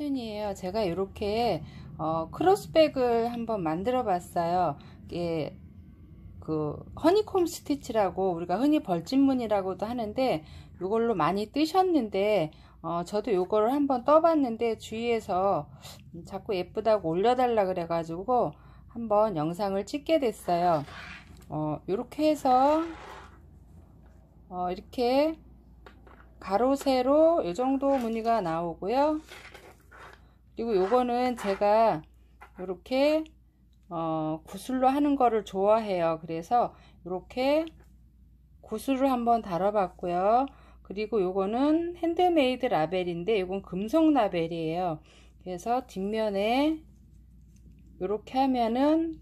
수준이에요. 제가 이렇게 어, 크로스백을 한번 만들어 봤어요. 예, 그 허니콤 스티치라고 우리가 흔히 벌집문이라고도 하는데 이걸로 많이 뜨셨는데 어, 저도 이거를 한번 떠봤는데 주위에서 자꾸 예쁘다고 올려달라 그래가지고 한번 영상을 찍게 됐어요. 어, 이렇게 해서 어, 이렇게 가로 세로 이 정도 무늬가 나오고요. 그리고 요거는 제가 이렇게 어, 구슬로 하는 거를 좋아해요. 그래서 이렇게 구슬을 한번 달아봤고요. 그리고 요거는 핸드메이드 라벨인데 이건 금속 라벨이에요. 그래서 뒷면에 이렇게 하면은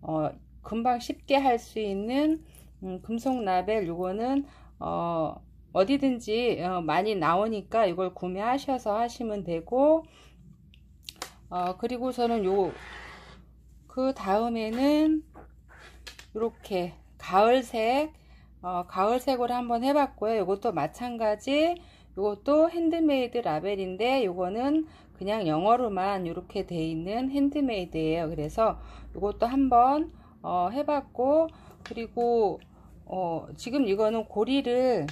어, 금방 쉽게 할 수 있는 음, 금속 라벨 요거는 어, 어디든지 어, 많이 나오니까 이걸 구매하셔서 하시면 되고 어, 그리고저는요 그 다음에는 이렇게 가을색 어, 가을색으로 한번 해봤고요 이것도 마찬가지 이것도 핸드메이드 라벨인데 이거는 그냥 영어로만 이렇게 돼 있는 핸드메이드예요 그래서 이것도 한번 어, 해봤고 그리고 어, 지금 이거는 고리를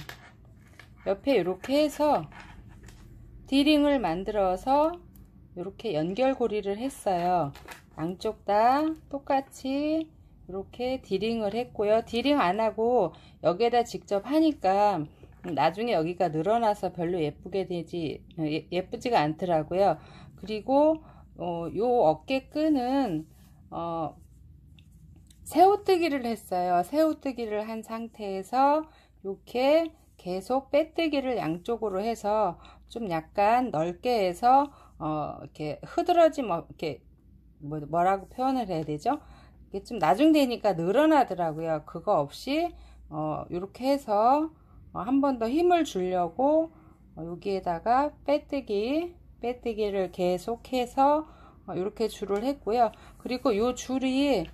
옆에 이렇게 해서 디링을 만들어서 이렇게 연결고리를 했어요. 양쪽 다 똑같이 이렇게 디링을 했고요. 디링 안 하고 여기에다 직접 하니까 나중에 여기가 늘어나서 별로 예쁘게 되지 예, 예쁘지가 않더라고요. 그리고 어, 요 어깨끈은 어, 세우뜨기를 했어요. 새우뜨기를한 상태에서 이렇게 계속 빼뜨기를 양쪽으로 해서 좀 약간 넓게 해서 어, 이렇게 흐드러지 뭐 이렇게 뭐, 뭐라고 표현을 해야 되죠? 이게 좀 나중 되니까 늘어나더라고요. 그거 없이 어, 이렇게 해서 어, 한번 더 힘을 주려고 어, 여기에다가 빼뜨기 빼뜨기를 계속해서 어, 이렇게 줄을 했고요. 그리고 요 줄이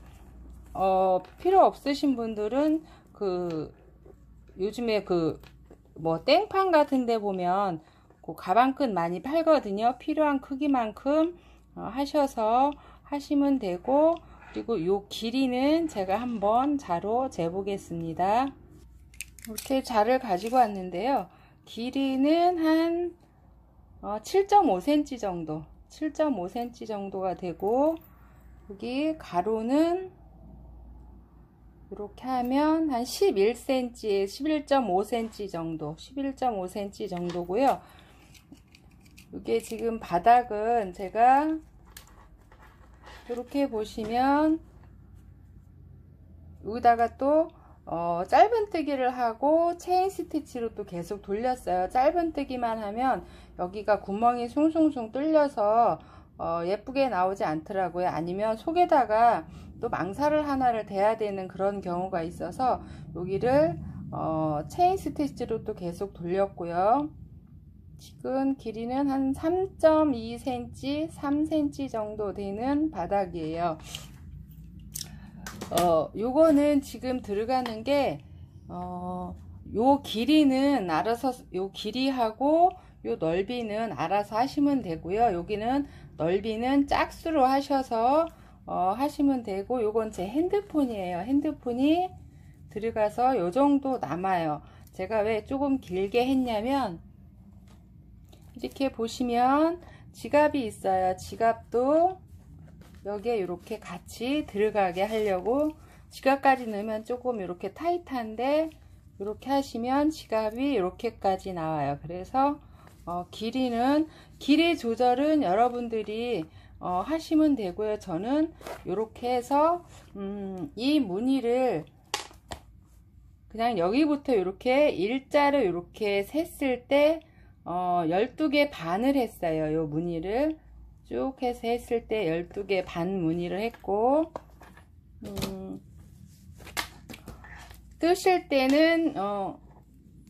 어, 필요 없으신 분들은 그 요즘에 그 뭐 땡판 같은 데 보면 그 가방끈 많이 팔거든요. 필요한 크기만큼 어, 하셔서 하시면 되고 그리고 요 길이는 제가 한번 자로 재보겠습니다. 이렇게 자를 가지고 왔는데요. 길이는 한 7.5cm 어, 정도 7.5cm 정도가 되고 여기 가로는 이렇게 하면 한 11cm, 11.5cm 정도 11.5cm 정도고요. 이게 지금 바닥은 제가 이렇게 보시면 여기다가 또 어, 짧은뜨기를 하고 체인 스티치로 또 계속 돌렸어요 짧은뜨기만 하면 여기가 구멍이 숭숭숭 뚫려서 어, 예쁘게 나오지 않더라고요 아니면 속에다가 또 망사를 하나를 대야 되는 그런 경우가 있어서 여기를 어, 체인 스티치로 또 계속 돌렸고요 지금 길이는 한 3.2cm, 3cm 정도 되는 바닥이에요. 어, 요거는 지금 들어가는 게, 어, 요 길이는 알아서, 요 길이하고 요 넓이는 알아서 하시면 되고요. 여기는 넓이는 짝수로 하셔서, 어, 하시면 되고, 요건 제 핸드폰이에요. 핸드폰이 들어가서 요 정도 남아요. 제가 왜 조금 길게 했냐면, 이렇게 보시면 지갑이 있어요. 지갑도 여기에 이렇게 같이 들어가게 하려고 지갑까지 넣으면 조금 이렇게 타이트한데 이렇게 하시면 지갑이 이렇게까지 나와요. 그래서 어, 길이는 길이 조절은 여러분들이 어, 하시면 되고요. 저는 이렇게 해서 음, 이 무늬를 그냥 여기부터 이렇게 일자를 이렇게 샜을 때 어, 12개 반을 했어요. 요 무늬를 쭉 해서 했을 때 12개 반 무늬를 했고 음, 뜨실 때는 어,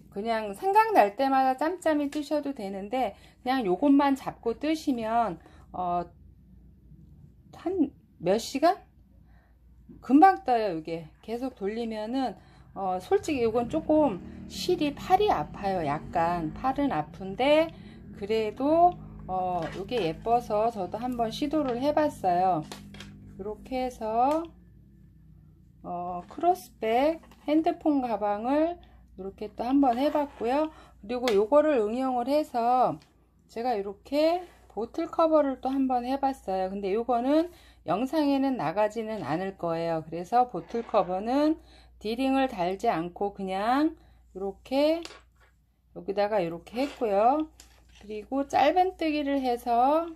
그냥 생각날 때마다 짬짬이 뜨셔도 되는데 그냥 요것만 잡고 뜨시면 어, 한 몇 시간? 금방 떠요 이게 계속 돌리면은 어, 솔직히 이건 조금 실이 팔이 아파요. 약간 팔은 아픈데 그래도 어, 이게 예뻐서 저도 한번 시도를 해봤어요. 이렇게 해서 어, 크로스백 핸드폰 가방을 이렇게 또 한번 해봤고요. 그리고 이거를 응용을 해서 제가 이렇게 보틀 커버를 또 한번 해봤어요. 근데 이거는 영상에는 나가지는 않을 거예요. 그래서 보틀 커버는 디링을 달지 않고 그냥 이렇게 여기다가 이렇게 했고요. 그리고 짧은뜨기를 해서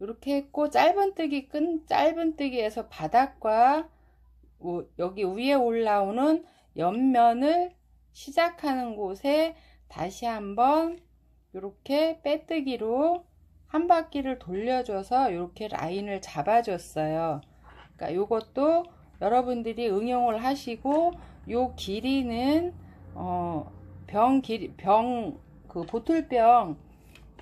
이렇게 했고 짧은뜨기 끈 짧은뜨기에서 바닥과 여기 위에 올라오는 옆면을 시작하는 곳에 다시 한번 이렇게 빼뜨기로 한 바퀴를 돌려줘서 이렇게 라인을 잡아줬어요. 그러니까 이것도 여러분들이 응용을 하시고 요 길이는 어, 병 길이 병그 보틀병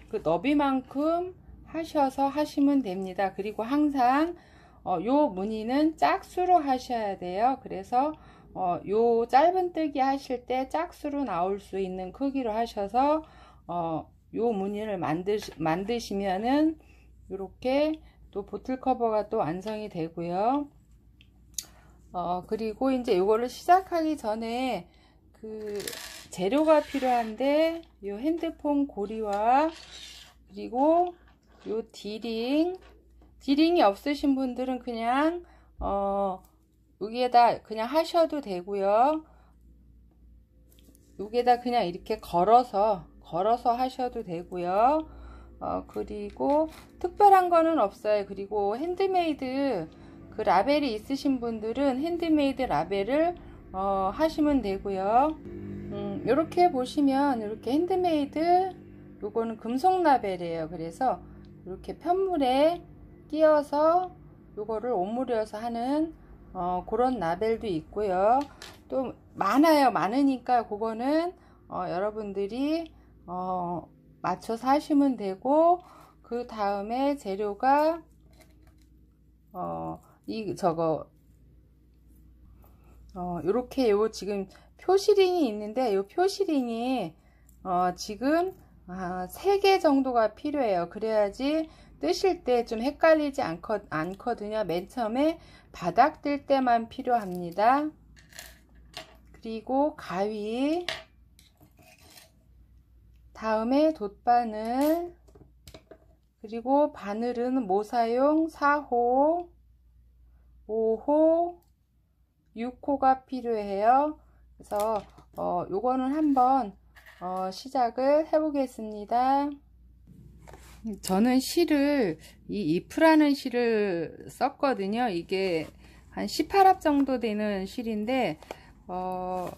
그 너비만큼 하셔서 하시면 됩니다. 그리고 항상 어, 요 무늬는 짝수로 하셔야 돼요. 그래서 어, 요 짧은 뜨기 하실 때 짝수로 나올 수 있는 크기로 하셔서 어, 요 무늬를 만드시, 만드시면은 이렇게 또 보틀 커버가 또 완성이 되고요. 어, 그리고 이제 이거를 시작하기 전에 그 재료가 필요한데 이 핸드폰 고리와 그리고 이 디링 디링이 없으신 분들은 그냥 어 여기에다 그냥 하셔도 되고요 여기에다 그냥 이렇게 걸어서 걸어서 하셔도 되고요 어 그리고 특별한 거는 없어요 그리고 핸드메이드 그 라벨이 있으신 분들은 핸드메이드 라벨을 어, 하시면 되고요 음, 이렇게 보시면 이렇게 핸드메이드 요거는 금속 라벨이에요 그래서 이렇게 편물에 끼어서 요거를 오므려서 하는 어, 그런 라벨도 있고요 또 많아요 많으니까 그거는 어, 여러분들이 어, 맞춰서 하시면 되고 그 다음에 재료가 어, 이 저거 어, 요렇게 요 지금 표시링이 있는데 요 표시링이 어, 지금 아, 3개 정도가 필요해요. 그래야지 뜨실 때 좀 헷갈리지 않거, 않거든요. 맨 처음에 바닥 뜰 때만 필요합니다. 그리고 가위 다음에 돗바늘 그리고 바늘은 모사용 4호 5호, 6호가 필요해요. 그래서 어, 요거는 한번 어, 시작을 해보겠습니다. 저는 실을 이 이프라는 실을 썼거든요. 이게 한 18합 정도 되는 실인데 어,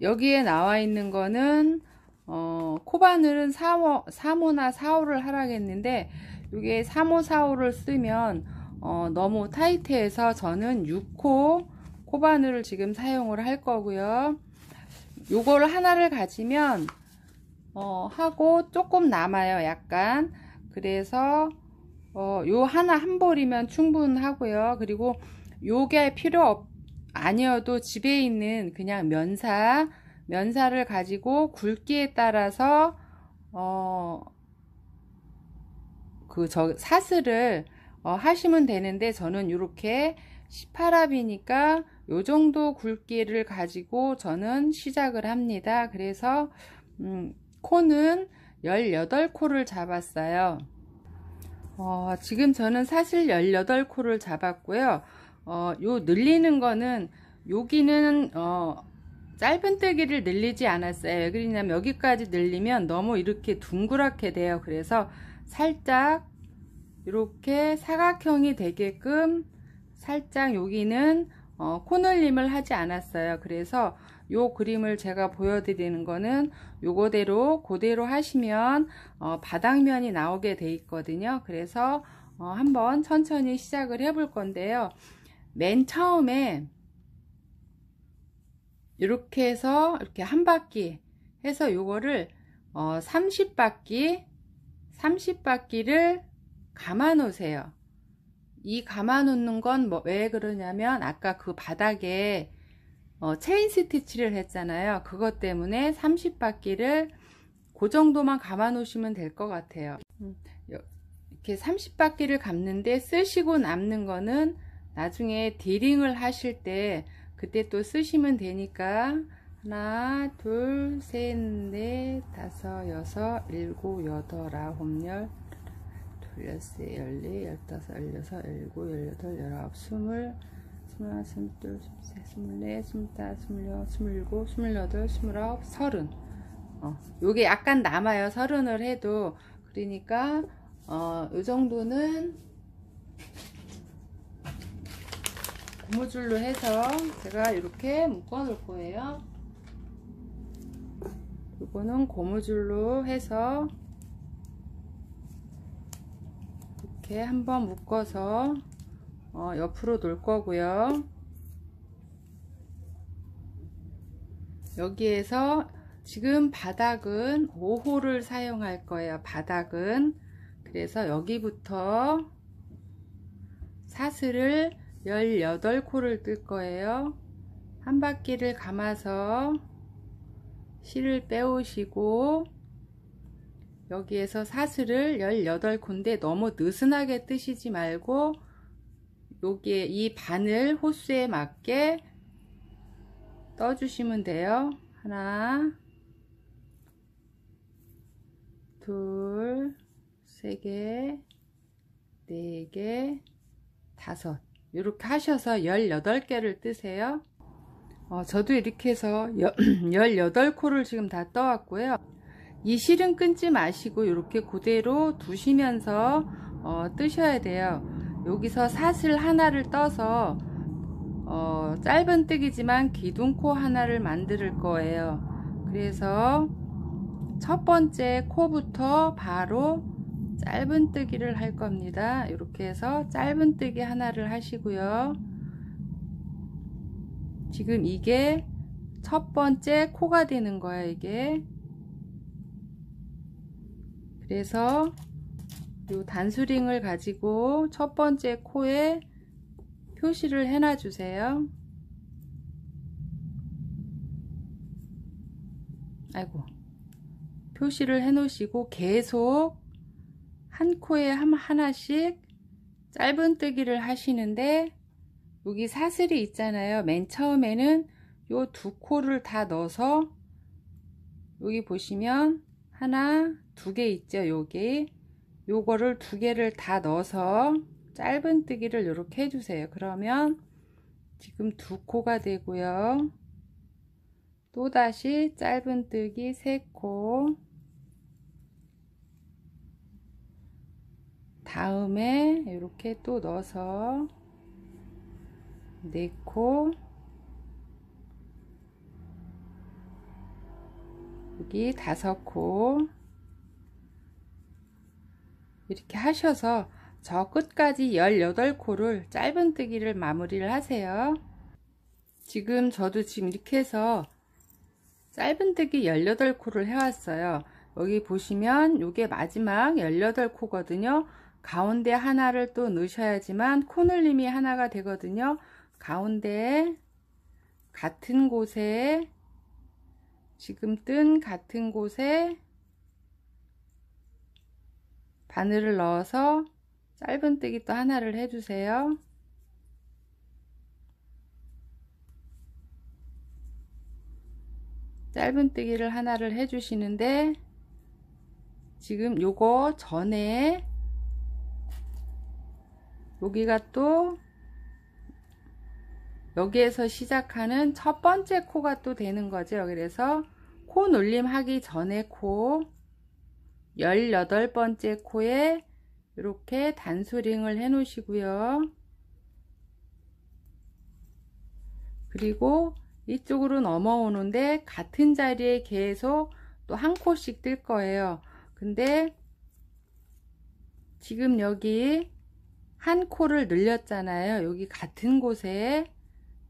여기에 나와 있는 거는 어, 코바늘은 4호, 3호나 4호를 하라고 했는데 이게 3호, 4호를 쓰면 어, 너무 타이트해서 저는 6호 코바늘을 지금 사용을 할 거고요. 요걸 하나를 가지면 어, 하고 조금 남아요. 약간 그래서 어, 요 하나 한 볼이면 충분하고요. 그리고 요게 필요 없 아니어도 집에 있는 그냥 면사 면사를 가지고 굵기에 따라서 어, 그 저 사슬을 어, 하시면 되는데 저는 이렇게 18합이니까 요 정도 굵기를 가지고 저는 시작을 합니다. 그래서 음, 코는 18코를 잡았어요. 어, 지금 저는 사실 18코를 잡았고요. 어, 요 늘리는 거는 여기는 어, 짧은 뜨기를 늘리지 않았어요. 왜 그러냐면 여기까지 늘리면 너무 이렇게 둥그랗게 돼요. 그래서 살짝 이렇게 사각형이 되게끔 살짝 여기는 어, 코늘림을 하지 않았어요. 그래서 요 그림을 제가 보여드리는 거는 요거대로 그대로 하시면 어, 바닥면이 나오게 돼 있거든요. 그래서 어, 한번 천천히 시작을 해 볼 건데요. 맨 처음에 이렇게 해서 이렇게 한 바퀴 해서 요거를 어, 30바퀴 30바퀴를 감아놓으세요. 이 감아놓는 건왜 뭐, 그러냐면 아까 그 바닥에 어, 체인 스티치를 했잖아요. 그것 때문에 30바퀴를 그 정도만 감아놓으시면 될 것 같아요. 음, 이렇게 30바퀴를 감는데 쓰시고 남는 거는 나중에 디링을 하실 때 그때 또 쓰시면 되니까 하나, 둘, 셋, 넷, 다섯, 여섯, 일곱, 여덟, 아홉, 열, 열세, 열네, 열다섯, 열여섯, 열일곱, 열여덟, 열아홉, 스물, 스물하나, 스물둘, 스물셋, 스물넷, 스물다섯, 스물여섯, 스물일곱, 스물여덟, 스물아홉, 서른 어, 요게 약간 남아요. 서른을 해도 그러니까 어, 요 정도는 고무줄로 해서 제가 이렇게 묶어 놓을 거예요. 요거는 고무줄로 해서 이렇게 한번 묶어서 어, 옆으로 놓을 거고요 여기에서 지금 바닥은 5호를 사용할 거예요 바닥은 그래서 여기부터 사슬을 18코를 뜰 거예요 한 바퀴를 감아서 실을 빼오시고 여기에서 사슬을 18군데 너무 느슨하게 뜨시지 말고 여기에 이 바늘 호수에 맞게 떠주시면 돼요. 하나 둘, 세 개, 네 개, 다섯 이렇게 하셔서 18개를 뜨세요. 어, 저도 이렇게 해서 18코를 지금 다 떠왔고요. 이 실은 끊지 마시고 이렇게 그대로 두시면서 어, 뜨셔야 돼요. 여기서 사슬 하나를 떠서 어, 짧은 뜨기지만 기둥코 하나를 만들 거예요. 그래서 첫 번째 코부터 바로 짧은 뜨기를 할 겁니다. 이렇게 해서 짧은 뜨기 하나를 하시고요. 지금 이게 첫 번째 코가 되는 거야, 이게. 그래서 이 단수링을 가지고 첫 번째 코에 표시를 해놔 주세요. 아이고. 표시를 해 놓으시고 계속 한 코에 하나씩 짧은뜨기를 하시는데 여기 사슬이 있잖아요. 맨 처음에는 요 두 코를 다 넣어서 여기 보시면 하나 두개 있죠 여기 요거를 두 개를 다 넣어서 짧은뜨기를 이렇게 해주세요 그러면 지금 두 코가 되고요 또다시 짧은뜨기 세코 다음에 이렇게 또 넣어서 네코 여기 다섯 코 이렇게 하셔서 저 끝까지 18코를 짧은뜨기를 마무리를 하세요. 지금 저도 지금 이렇게 해서 짧은뜨기 18코를 해왔어요. 여기 보시면 이게 마지막 18코거든요. 가운데 하나를 또 넣으셔야지만 코늘림이 하나가 되거든요. 가운데 같은 곳에 지금 뜬 같은 곳에 바늘을 넣어서 짧은뜨기 또 하나를 해주세요. 짧은뜨기를 하나를 해주시는데 지금 요거 전에 여기가 또 여기에서 시작하는 첫 번째 코가 또 되는 거죠. 그래서 코 눌림 하기 전에 코1 8 번째 코에 이렇게 단수링을 해 놓으시고요. 그리고 이쪽으로 넘어오는데 같은 자리에 계속 또 한 코씩 뜰 거예요. 근데 지금 여기 한 코를 늘렸잖아요. 여기 같은 곳에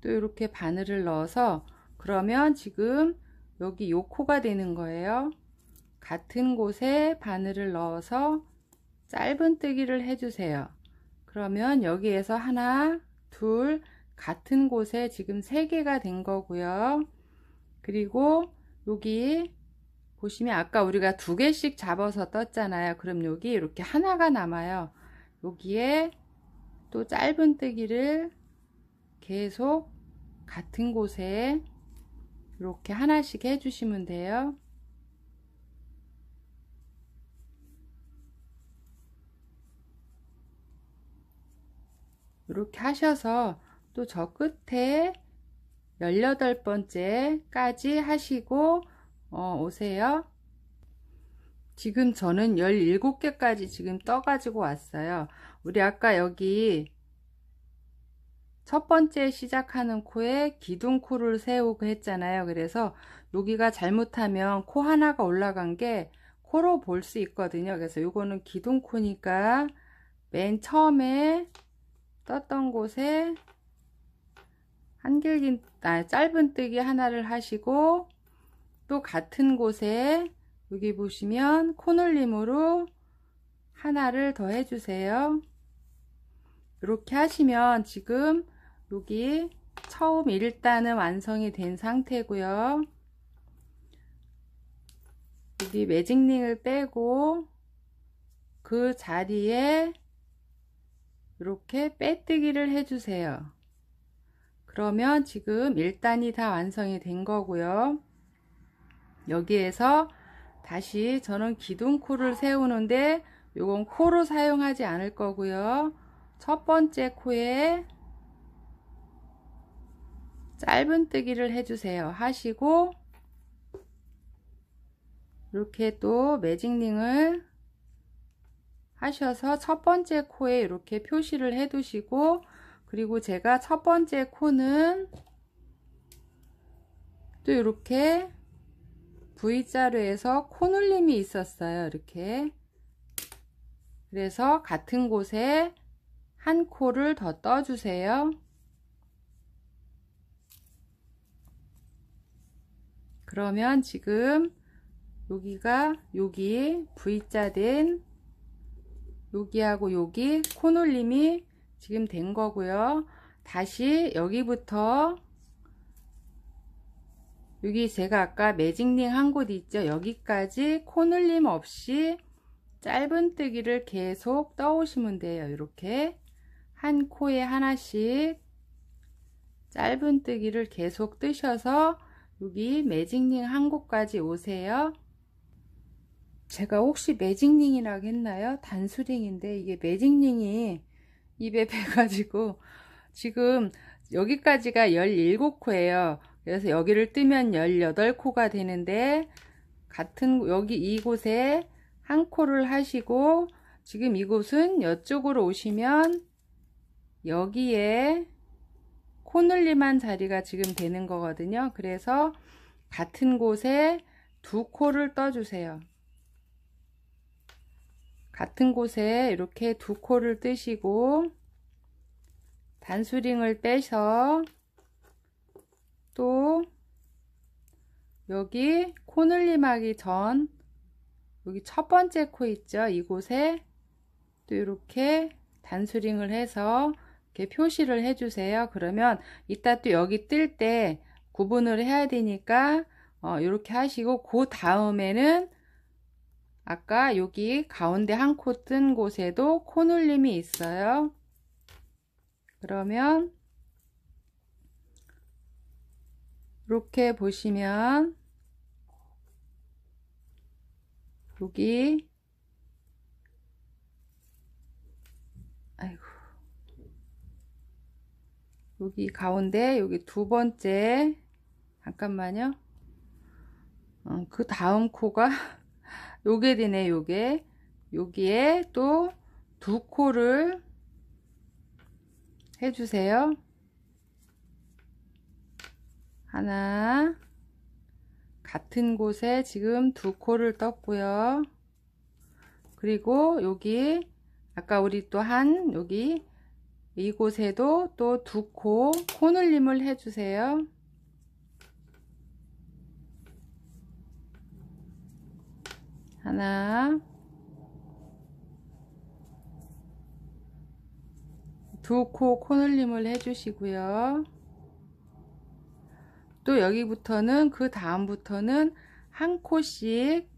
또 이렇게 바늘을 넣어서 그러면 지금 여기 요 코가 되는 거예요. 같은 곳에 바늘을 넣어서 짧은뜨기를 해주세요. 그러면 여기에서 하나, 둘, 같은 곳에 지금 3개가 된 거고요. 그리고 여기 보시면 아까 우리가 두 개씩 잡아서 떴잖아요. 그럼 여기 이렇게 하나가 남아요. 여기에 또 짧은뜨기를 계속 같은 곳에 이렇게 하나씩 해주시면 돼요. 이렇게 하셔서 또 저 끝에 18번째까지 하시고 어, 오세요. 지금 저는 17개까지 지금 떠가지고 왔어요. 우리 아까 여기 첫 번째 시작하는 코에 기둥코를 세우고 했잖아요. 그래서 여기가 잘못하면 코 하나가 올라간 게 코로 볼 수 있거든요. 그래서 이거는 기둥코니까 맨 처음에 떴던 곳에 한길긴 아, 짧은뜨기 하나를 하시고 또 같은 곳에 여기 보시면 코놀림으로 하나를 더 해주세요 이렇게 하시면 지금 여기 처음 일단은 완성이 된 상태고요 여기 매직링을 빼고 그 자리에 이렇게 빼뜨기를 해주세요. 그러면 지금 1단이 다 완성이 된 거고요. 여기에서 다시 저는 기둥코를 세우는데 이건 코로 사용하지 않을 거고요. 첫 번째 코에 짧은뜨기를 해주세요. 하시고 이렇게 또 매직링을 하셔서 첫 번째 코에 이렇게 표시를 해 두시고 그리고 제가 첫 번째 코는 또 이렇게 V자로 해서 코눌림이 있었어요. 이렇게 그래서 같은 곳에 한 코를 더 떠주세요. 그러면 지금 여기가 여기 V자 된 여기하고 여기 코눌림이 지금 된 거고요. 다시 여기부터 여기 제가 아까 매직링 한 곳 있죠. 여기까지 코눌림 없이 짧은뜨기를 계속 떠오시면 돼요. 이렇게 한 코에 하나씩 짧은뜨기를 계속 뜨셔서 여기 매직링 한 곳까지 오세요. 제가 혹시 매직링이라고 했나요? 단수링인데 이게 매직링이 입에 배가지고 지금 여기까지가 17코예요. 그래서 여기를 뜨면 18코가 되는데 같은 여기 이곳에 한 코를 하시고 지금 이곳은 이쪽으로 오시면 여기에 코늘림한 자리가 지금 되는 거거든요. 그래서 같은 곳에 두 코를 떠주세요. 같은 곳에 이렇게 두 코를 뜨시고 단수링을 빼서 또 여기 코늘림하기 전 여기 첫 번째 코 있죠 이곳에 또 이렇게 단수링을 해서 이렇게 표시를 해주세요 그러면 이따 또 여기 뜰 때 구분을 해야 되니까 어, 이렇게 하시고 그 다음에는 아까 여기 가운데 한 코 뜬 곳에도 코눌림이 있어요. 그러면 이렇게 보시면 여기 아이고 여기 가운데 여기 두 번째 잠깐만요 어, 그 다음 코가 요게 되네 요게 여기에 또 두 코를 해주세요 하나 같은 곳에 지금 두 코를 떴고요 그리고 여기 아까 우리 또 한 여기 이곳에도 또 두 코 코늘림을 해주세요 하나 두 코 코늘림을 해주시고요. 또 여기부터는 그 다음부터는 한 코씩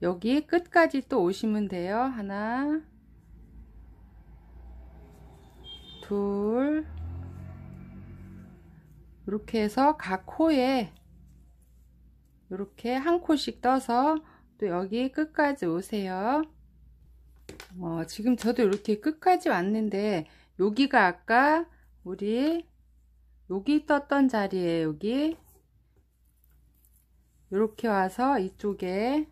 여기 끝까지 또 오시면 돼요. 하나 둘 이렇게 해서 각 코에 이렇게 한 코씩 떠서 또 여기 끝까지 오세요. 어, 지금 저도 이렇게 끝까지 왔는데 여기가 아까 우리 여기 떴던 자리에 여기 이렇게 와서 이쪽에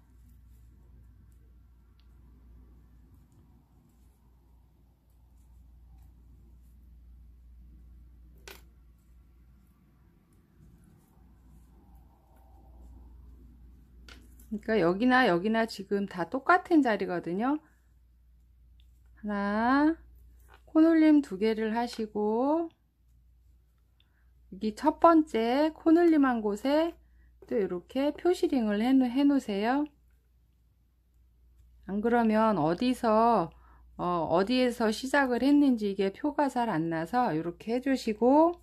그러니까 여기나 여기나 지금 다 똑같은 자리거든요. 하나, 코놀림 두 개를 하시고 여기 첫 번째 코놀림 한 곳에 또 이렇게 표시링을 해 놓으세요. 안 그러면 어디서 어, 어디에서 시작을 했는지 이게 표가 잘 안 나서 이렇게 해주시고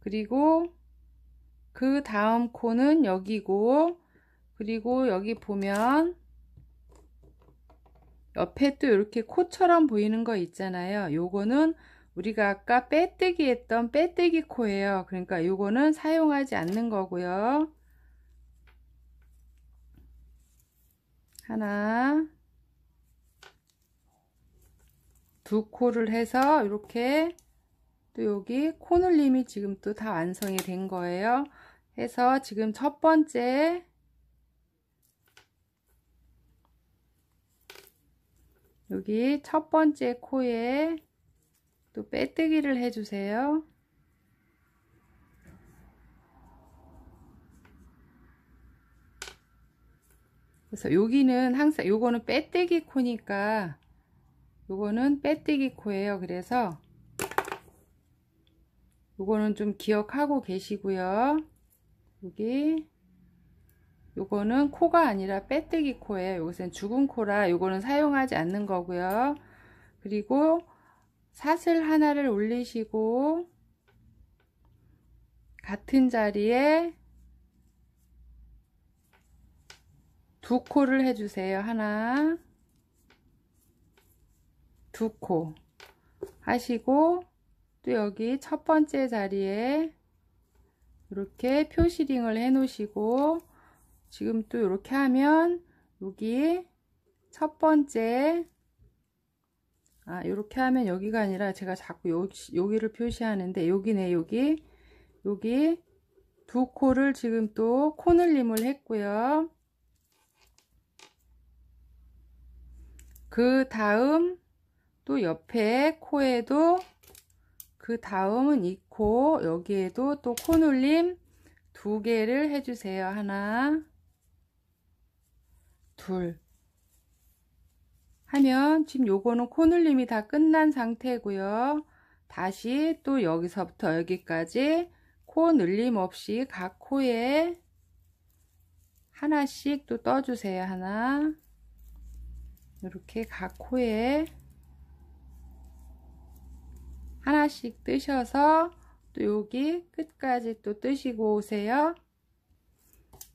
그리고 그 다음 코는 여기고 그리고 여기 보면 옆에 또 이렇게 코처럼 보이는 거 있잖아요. 요거는 우리가 아까 빼뜨기 했던 빼뜨기 코예요. 그러니까 요거는 사용하지 않는 거고요. 하나 두 코를 해서 이렇게 또 여기 코늘림이 지금 또 다 완성이 된 거예요. 해서 지금 첫 번째 여기 첫 번째 코에 또 빼뜨기를 해주세요. 그래서 여기는 항상 요거는 빼뜨기 코니까 요거는 빼뜨기 코예요. 그래서 요거는 좀 기억하고 계시고요. 여기 요거는 코가 아니라 빼뜨기 코예요. 요것은 죽은 코라 요거는 사용하지 않는 거고요. 그리고 사슬 하나를 올리시고 같은 자리에 두 코를 해주세요. 하나 두코 하시고 또 여기 첫 번째 자리에 이렇게 표시링을 해 놓으시고 지금 또 이렇게 하면 여기 첫 번째 아 이렇게 하면 여기가 아니라 제가 자꾸 요, 여기를 표시하는데 여기네 여기 여기 두 코를 지금 또 코늘림을 했고요 그 다음 또 옆에 코에도 그 다음은 이 코 여기에도 또 코눌림 두 개를 해주세요 하나 둘 하면 지금 요거는 코눌림이 다 끝난 상태고요. 다시 또 여기서부터 여기까지 코 늘림 없이 각 코에 하나씩 또 떠주세요. 하나 이렇게 각 코에 하나씩 뜨셔서 또 여기 끝까지 또 뜨시고 오세요.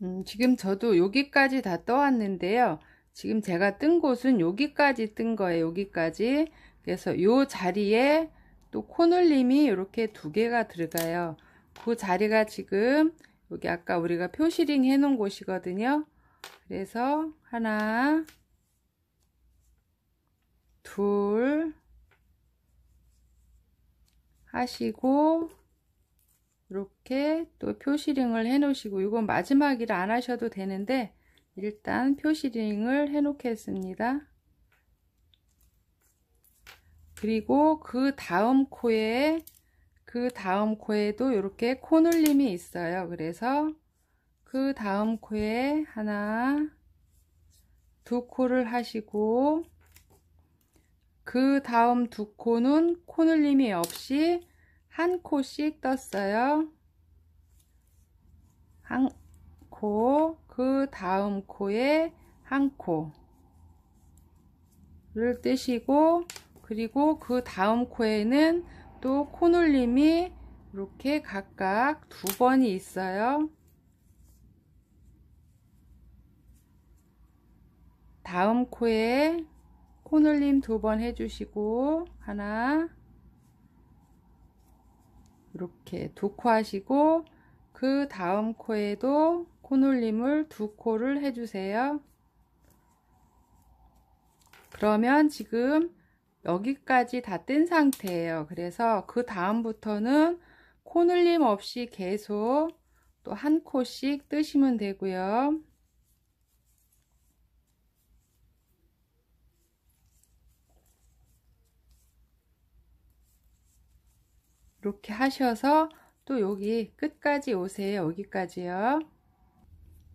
음, 지금 저도 여기까지 다 떠왔는데요. 지금 제가 뜬 곳은 여기까지 뜬 거예요. 여기까지. 그래서 요 자리에 또 코눌림이 이렇게 두 개가 들어가요. 그 자리가 지금 여기 아까 우리가 표시링 해놓은 곳이거든요. 그래서 하나, 둘 하시고 이렇게 또 표시링을 해 놓으시고 이건 마지막이라 안 하셔도 되는데 일단 표시링을 해 놓겠습니다 그리고 그 다음 코에 그 다음 코에도 이렇게 코눌림이 있어요 그래서 그 다음 코에 하나 두 코를 하시고 그 다음 두 코는 코눌림이 없이 한 코씩 떴어요. 한 코, 그 다음 코에 한 코를 뜨시고 그리고 그 다음 코에는 또 코놀림이 이렇게 각각 두 번이 있어요. 다음 코에 코놀림 두 번 해주시고 하나 이렇게 두 코 하시고 그 다음 코에도 코눌림을두 코를 해주세요. 그러면 지금 여기까지 다 뜬 상태예요. 그래서 그 다음부터는 코눌림 없이 계속 또 한 코씩 뜨시면 되고요. 이렇게 하셔서 또 여기 끝까지 오세요. 여기까지요.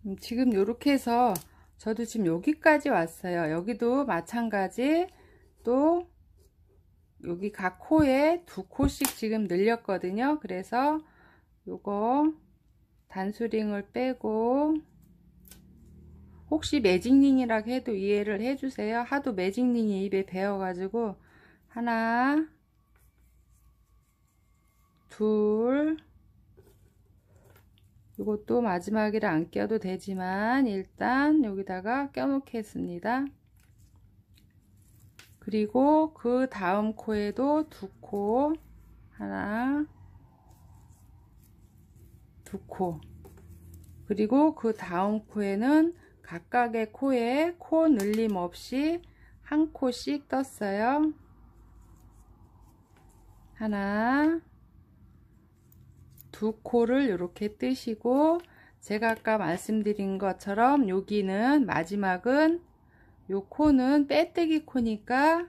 음, 지금 이렇게 해서 저도 지금 여기까지 왔어요. 여기도 마찬가지 또 여기 각 코에 두 코씩 지금 늘렸거든요. 그래서 요거 단수링을 빼고 혹시 매직링이라고 해도 이해를 해주세요. 하도 매직링이 입에 배어가지고 하나 둘 이것도 마지막이라 안 껴도 되지만 일단 여기다가 껴놓겠습니다. 그리고 그 다음 코에도 두 코 하나 두코 그리고 그 다음 코에는 각각의 코에 코 늘림 없이 한 코씩 떴어요. 하나 두 코를 이렇게 뜨시고 제가 아까 말씀드린 것처럼 여기는 마지막은 요 코는 빼뜨기 코니까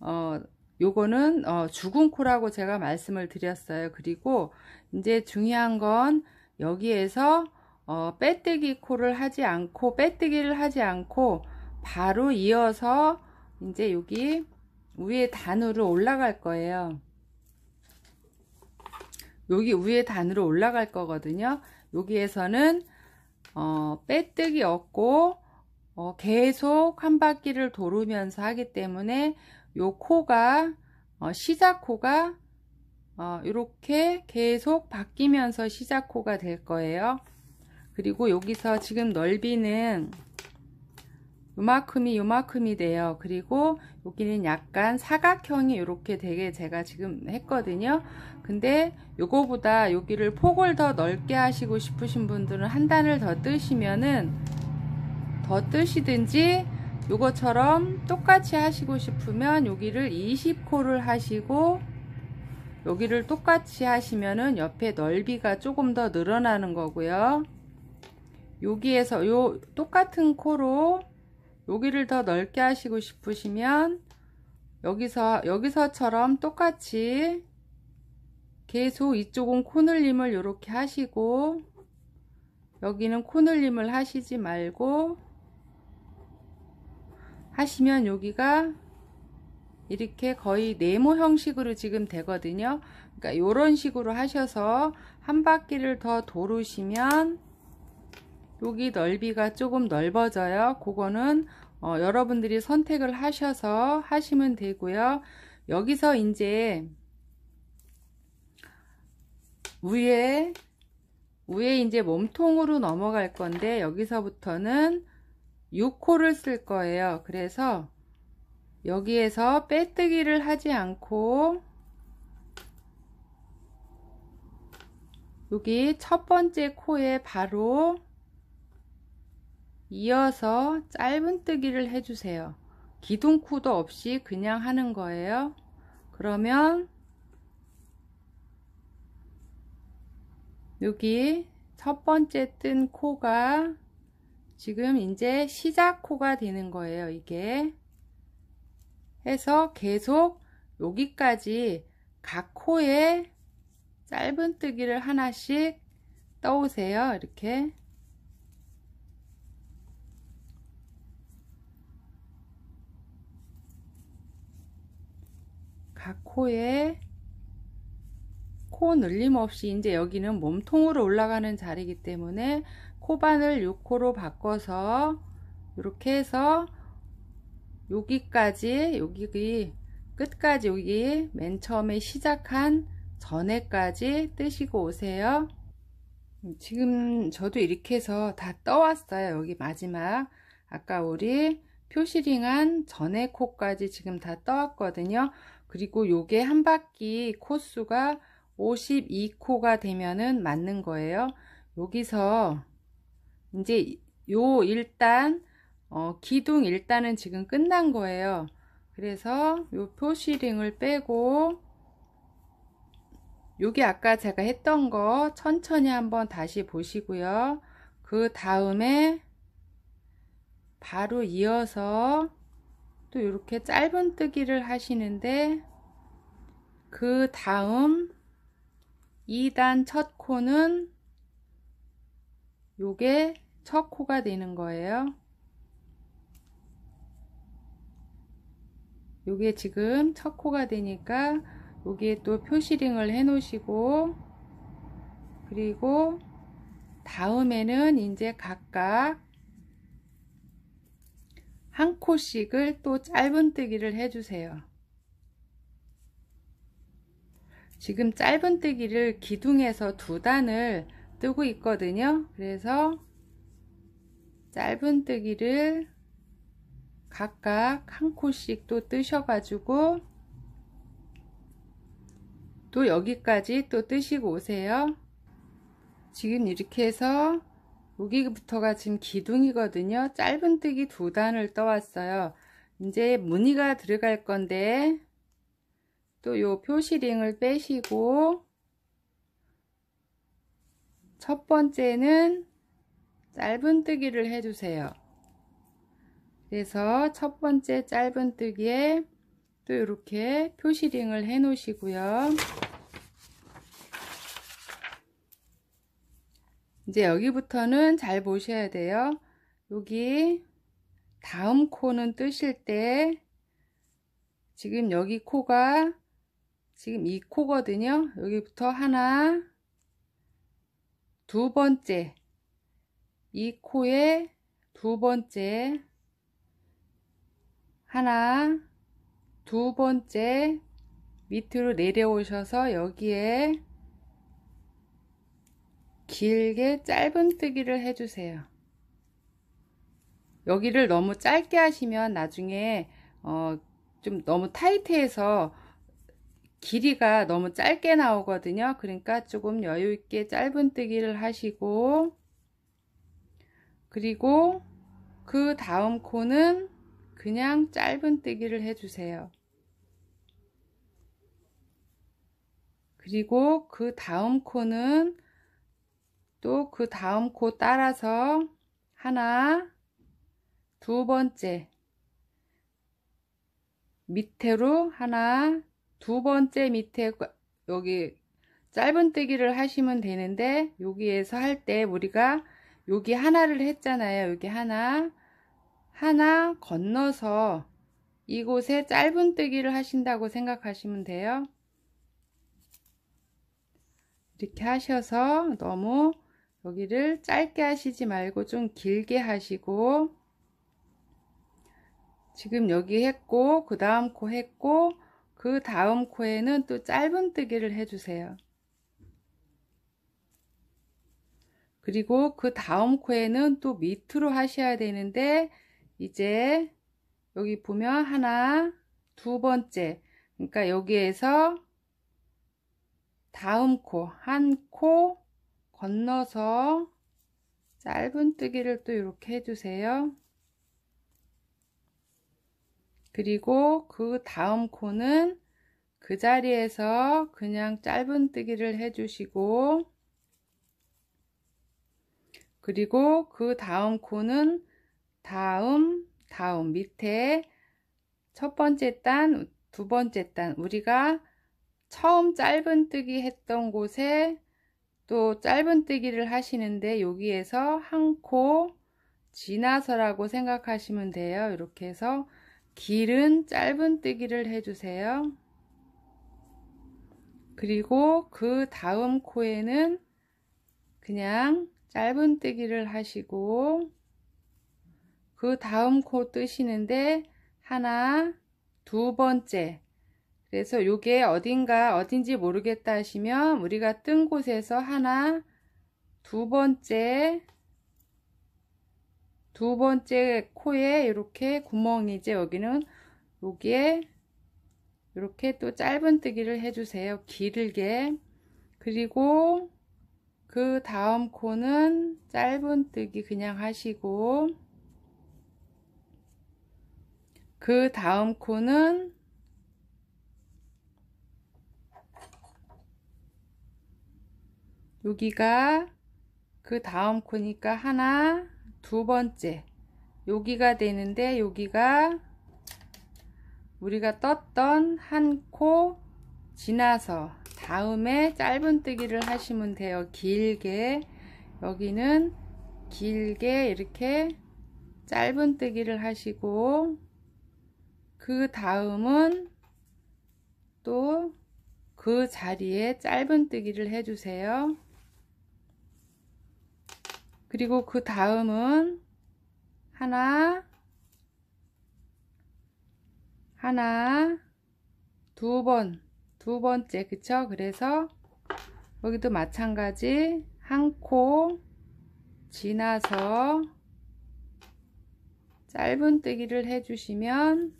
어 요거는 어, 죽은 코라고 제가 말씀을 드렸어요. 그리고 이제 중요한 건 여기에서 어, 빼뜨기 코를 하지 않고 빼뜨기를 하지 않고 바로 이어서 이제 여기 위에 단으로 올라갈 거예요. 여기 위에 단으로 올라갈 거거든요. 여기에서는 어, 빼뜨기 없고 어, 계속 한 바퀴를 돌으면서 하기 때문에 요 코가 어, 시작 코가 어, 이렇게 계속 바뀌면서 시작 코가 될 거예요. 그리고 여기서 지금 넓이는 요만큼이 요만큼이 돼요. 그리고 여기는 약간 사각형이 이렇게 되게 제가 지금 했거든요. 근데 요거보다 여기를 폭을 더 넓게 하시고 싶으신 분들은 한 단을 더 뜨시면은 더 뜨시든지 요거처럼 똑같이 하시고 싶으면 여기를 20코를 하시고 여기를 똑같이 하시면은 옆에 넓이가 조금 더 늘어나는 거고요 여기에서 요 똑같은 코로 여기를 더 넓게 하시고 싶으시면 여기서 여기서처럼 똑같이 계속 이쪽은 코늘림을 이렇게 하시고 여기는 코늘림을 하시지 말고 하시면 여기가 이렇게 거의 네모 형식으로 지금 되거든요 그러니까 이런 식으로 하셔서 한 바퀴를 더 도르시면 여기 넓이가 조금 넓어져요 그거는 어, 여러분들이 선택을 하셔서 하시면 되고요 여기서 이제 위에 위에 이제 몸통으로 넘어갈 건데 여기서부터는 6호를 쓸 거예요. 그래서 여기에서 빼뜨기를 하지 않고 여기 첫 번째 코에 바로 이어서 짧은뜨기를 해주세요. 기둥코도 없이 그냥 하는 거예요. 그러면 여기 첫 번째 뜬 코가 지금 이제 시작 코가 되는 거예요. 이게 해서 계속 여기까지 각 코에 짧은뜨기를 하나씩 떠오세요. 이렇게 각 코에 코 늘림 없이 이제 여기는 몸통으로 올라가는 자리이기 때문에 코반을 6코로 바꿔서 이렇게 해서 여기까지 여기 끝까지 여기 맨 처음에 시작한 전에까지 뜨시고 오세요 지금 저도 이렇게 해서 다 떠왔어요 여기 마지막 아까 우리 표시링한 전에 코까지 지금 다 떠왔거든요 그리고 요게 한 바퀴 코수가 52코가 되면은 맞는 거예요. 여기서 이제 요 일단 어, 기둥 일단은 지금 끝난 거예요. 그래서 요 표시링을 빼고 요게 아까 제가 했던 거 천천히 한번 다시 보시고요. 그 다음에 바로 이어서 또 이렇게 짧은 뜨기를 하시는데 그 다음 2단 첫 코는 요게 첫 코가 되는 거예요. 요게 지금 첫 코가 되니까 여기에 또 표시링을 해 놓으시고 그리고 다음에는 이제 각각 한 코씩을 또 짧은뜨기를 해주세요. 지금 짧은뜨기를 기둥에서 두 단을 뜨고 있거든요. 그래서 짧은뜨기를 각각 한 코씩 또 뜨셔가지고 또 여기까지 또 뜨시고 오세요. 지금 이렇게 해서 여기부터가 지금 기둥이거든요. 짧은뜨기 두 단을 떠왔어요. 이제 무늬가 들어갈 건데 또요 표시링을 빼시고 첫 번째는 짧은뜨기를 해주세요. 그래서 첫 번째 짧은뜨기에 또 이렇게 표시링을 해 놓으시고요. 이제 여기부터는 잘 보셔야 돼요. 여기 다음 코는 뜨실 때 지금 여기 코가 지금 2 코거든요. 여기부터 하나, 두 번째, 2 코에 두 번째, 하나, 두 번째 밑으로 내려오셔서 여기에 길게 짧은뜨기를 해주세요. 여기를 너무 짧게 하시면 나중에 어, 좀 너무 타이트해서 길이가 너무 짧게 나오거든요. 그러니까 조금 여유있게 짧은 뜨기를 하시고 그리고 그 다음 코는 그냥 짧은 뜨기를 해주세요. 그리고 그 다음 코는 또 그 다음 코 따라서 하나, 두 번째 밑으로 하나, 두 번째 밑에 여기 짧은뜨기를 하시면 되는데 여기에서 할 때 우리가 여기 하나를 했잖아요 여기 하나 하나 건너서 이곳에 짧은뜨기를 하신다고 생각하시면 돼요 이렇게 하셔서 너무 여기를 짧게 하시지 말고 좀 길게 하시고 지금 여기 했고 그 다음 코 했고 그 다음 코에는 또 짧은뜨기를 해주세요. 그리고 그 다음 코에는 또 밑으로 하셔야 되는데 이제 여기 보면 하나, 두 번째 그러니까 여기에서 다음 코, 한 코 건너서 짧은뜨기를 또 이렇게 해주세요. 그리고 그 다음 코는 그 자리에서 그냥 짧은뜨기를 해주시고 그리고 그 다음 코는 다음 다음 밑에 첫 번째 단, 두 번째 단 우리가 처음 짧은뜨기 했던 곳에 또 짧은뜨기를 하시는데 여기에서 한 코 지나서라고 생각하시면 돼요. 이렇게 해서 길은 짧은 뜨기를 해주세요. 그리고 그 다음 코에는 그냥 짧은 뜨기를 하시고 그 다음 코 뜨시는데 하나, 두 번째 그래서 요게 어딘가 어딘지 모르겠다 하시면 우리가 뜬 곳에서 하나, 두 번째 두 번째 코에 이렇게 구멍이제 이 여기는 여기에 이렇게 또 짧은뜨기를 해주세요. 길게. 그리고 그 다음 코는 짧은뜨기 그냥 하시고 그 다음 코는 여기가 그 다음 코니까 하나 두 번째 여기가 되는데 여기가 우리가 떴던 한 코 지나서 다음에 짧은뜨기를 하시면 돼요 길게 여기는 길게 이렇게 짧은뜨기를 하시고 그 다음은 또 그 자리에 짧은뜨기를 해주세요 그리고 그 다음은 하나 하나 두 번 두 번째 그쵸 그래서 여기도 마찬가지 한 코 지나서 짧은뜨기를 해주시면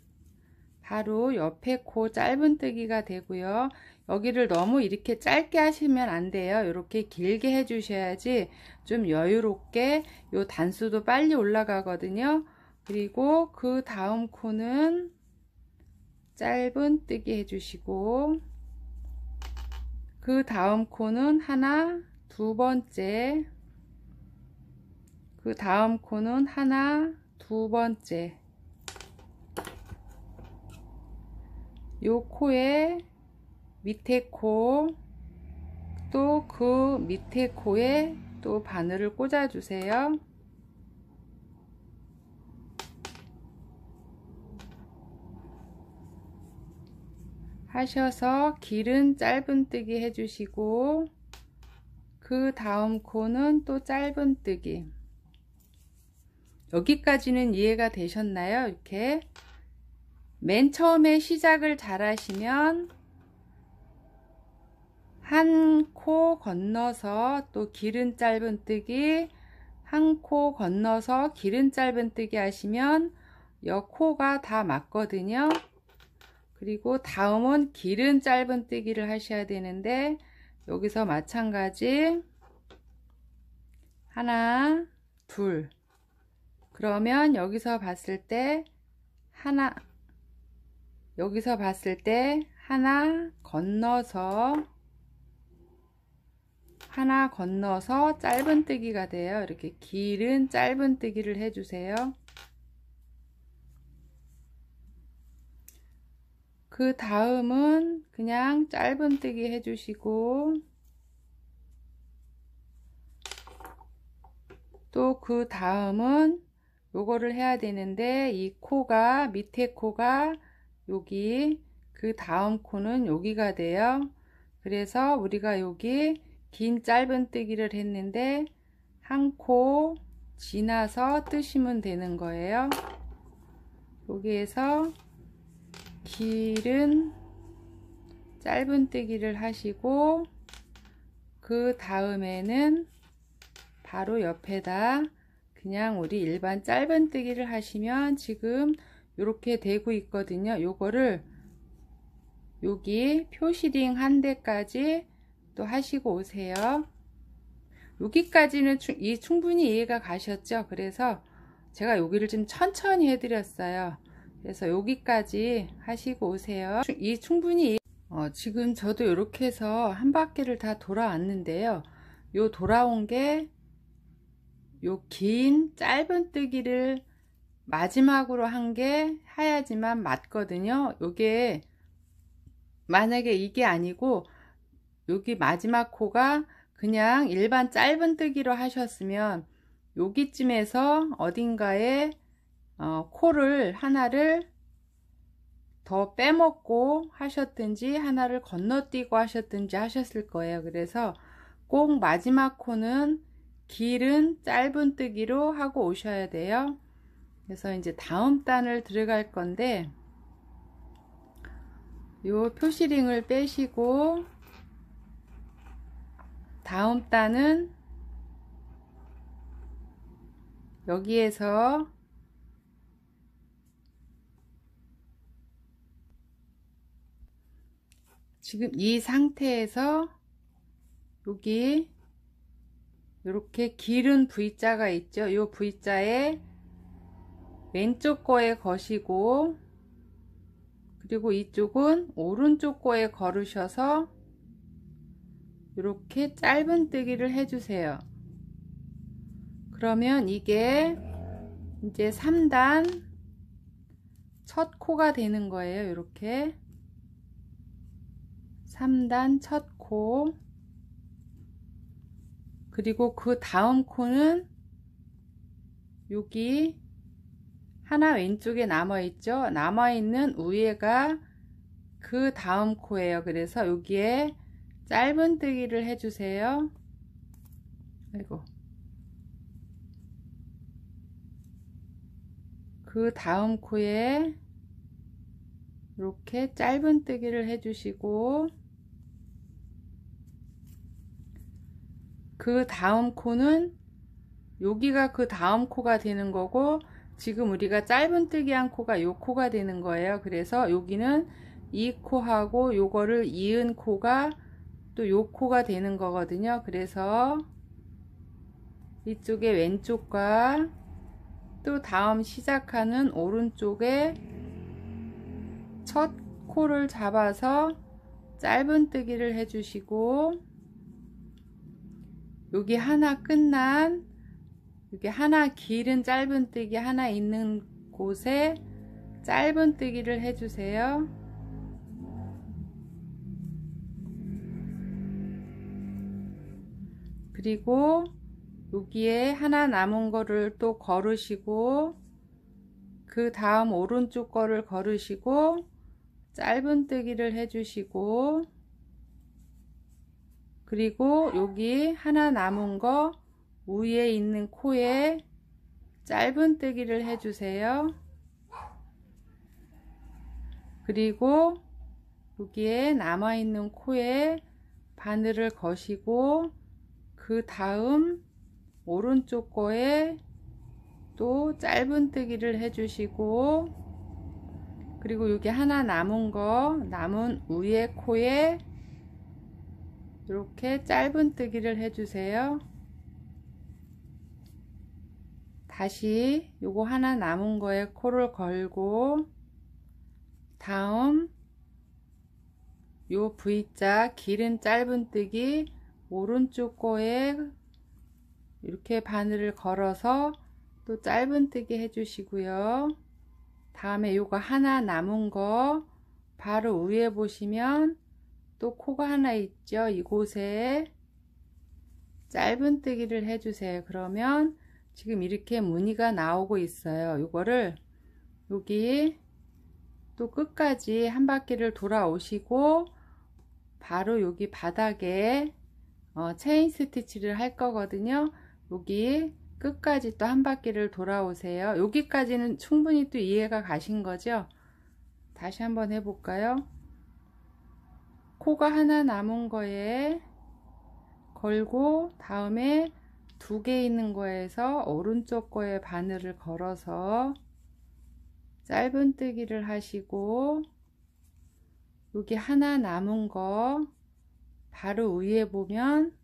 바로 옆에 코 짧은뜨기가 되고요 여기를 너무 이렇게 짧게 하시면 안 돼요 이렇게 길게 해주셔야지 좀 여유롭게 요 단수도 빨리 올라가거든요. 그리고 그 다음 코는 짧은 뜨기 해주시고 그 다음 코는 하나 두 번째 그 다음 코는 하나 두 번째 요 코에 밑에 코 또 그 밑에 코에 또 바늘을 꽂아주세요. 하셔서 길은 짧은뜨기 해주시고 그 다음 코는 또 짧은뜨기 여기까지는 이해가 되셨나요? 이렇게 맨 처음에 시작을 잘 하시면 한코 건너서 또 길은 짧은뜨기 한 코 건너서 길은 짧은뜨기 하시면 옆 코가 다 맞거든요 그리고 다음은 길은 짧은뜨기를 하셔야 되는데 여기서 마찬가지 하나 둘 그러면 여기서 봤을 때 하나 여기서 봤을 때 하나 건너서 하나 건너서 짧은뜨기가 돼요. 이렇게 길은 짧은뜨기를 해주세요. 그 다음은 그냥 짧은뜨기 해주시고 또 그 다음은 요거를 해야 되는데 이 코가 밑에 코가 여기 그 다음 코는 여기가 돼요. 그래서 우리가 여기 긴 짧은뜨기를 했는데 한 코 지나서 뜨시면 되는 거예요 여기에서 길은 짧은뜨기를 하시고 그 다음에는 바로 옆에다 그냥 우리 일반 짧은뜨기를 하시면 지금 이렇게 되고 있거든요 요거를 여기 표시링 한 대까지 또 하시고 오세요. 여기까지는 이 충분히 이해가 가셨죠? 그래서 제가 여기를 좀 천천히 해드렸어요. 그래서 여기까지 하시고 오세요. 이 충분히 어, 지금 저도 이렇게 해서 한 바퀴를 다 돌아왔는데요. 요 돌아온 게 요 긴 짧은 뜨기를 마지막으로 한 게 하야지만 맞거든요. 요게 만약에 이게 아니고 여기 마지막 코가 그냥 일반 짧은 뜨기로 하셨으면 여기쯤에서 어딘가에 어, 코를 하나를 더 빼먹고 하셨든지 하나를 건너뛰고 하셨든지 하셨을 거예요. 그래서 꼭 마지막 코는 길은 짧은 뜨기로 하고 오셔야 돼요. 그래서 이제 다음 단을 들어갈 건데 요 표시링을 빼시고 다음 단은 여기에서 지금 이 상태에서 여기 이렇게 길은 V자가 있죠. 이 V자에 왼쪽 거에 거시고 그리고 이쪽은 오른쪽 거에 걸으셔서 이렇게 짧은뜨기를 해주세요. 그러면 이게 이제 3단 첫 코가 되는 거예요. 이렇게 3단 첫 코 그리고 그 다음 코는 여기 하나 왼쪽에 남아있죠. 남아있는 위에가 그 다음 코예요. 그래서 여기에 짧은뜨기를 해주세요. 아이고. 그 다음 코에 이렇게 짧은뜨기를 해주시고 그 다음 코는 여기가 그 다음 코가 되는 거고 지금 우리가 짧은뜨기 한 코가 요 코가 되는 거예요. 그래서 여기는 이 코하고 요거를 이은 코가 또요 코가 되는 거거든요. 그래서 이쪽에 왼쪽과 또 다음 시작하는 오른쪽에 첫 코를 잡아서 짧은뜨기를 해주시고 여기 하나 끝난 여기 하나 길은 짧은뜨기 하나 있는 곳에 짧은뜨기를 해주세요. 그리고 여기에 하나 남은 거를 또 걸으시고 그 다음 오른쪽 거를 걸으시고 짧은뜨기를 해주시고 그리고 여기 하나 남은 거 위에 있는 코에 짧은뜨기를 해주세요. 그리고 여기에 남아있는 코에 바늘을 거시고 그 다음 오른쪽 거에 또 짧은뜨기를 해주시고 그리고 여기 하나 남은 거 남은 위에 코에 이렇게 짧은뜨기를 해주세요 다시 요거 하나 남은 거에 코를 걸고 다음 요 V자 길은 짧은뜨기 오른쪽 거에 이렇게 바늘을 걸어서 또 짧은뜨기 해주시고요. 다음에 요거 하나 남은 거 바로 위에 보시면 또 코가 하나 있죠. 이곳에 짧은뜨기를 해주세요. 그러면 지금 이렇게 무늬가 나오고 있어요. 요거를 여기 또 끝까지 한 바퀴를 돌아오시고 바로 여기 바닥에 어, 체인 스티치를 할 거거든요 여기 끝까지 또 한 바퀴를 돌아오세요 여기까지는 충분히 또 이해가 가신 거죠 다시 한번 해볼까요 코가 하나 남은 거에 걸고 다음에 두 개 있는 거에서 오른쪽 거에 바늘을 걸어서 짧은뜨기를 하시고 여기 하나 남은 거 바로 위에 보면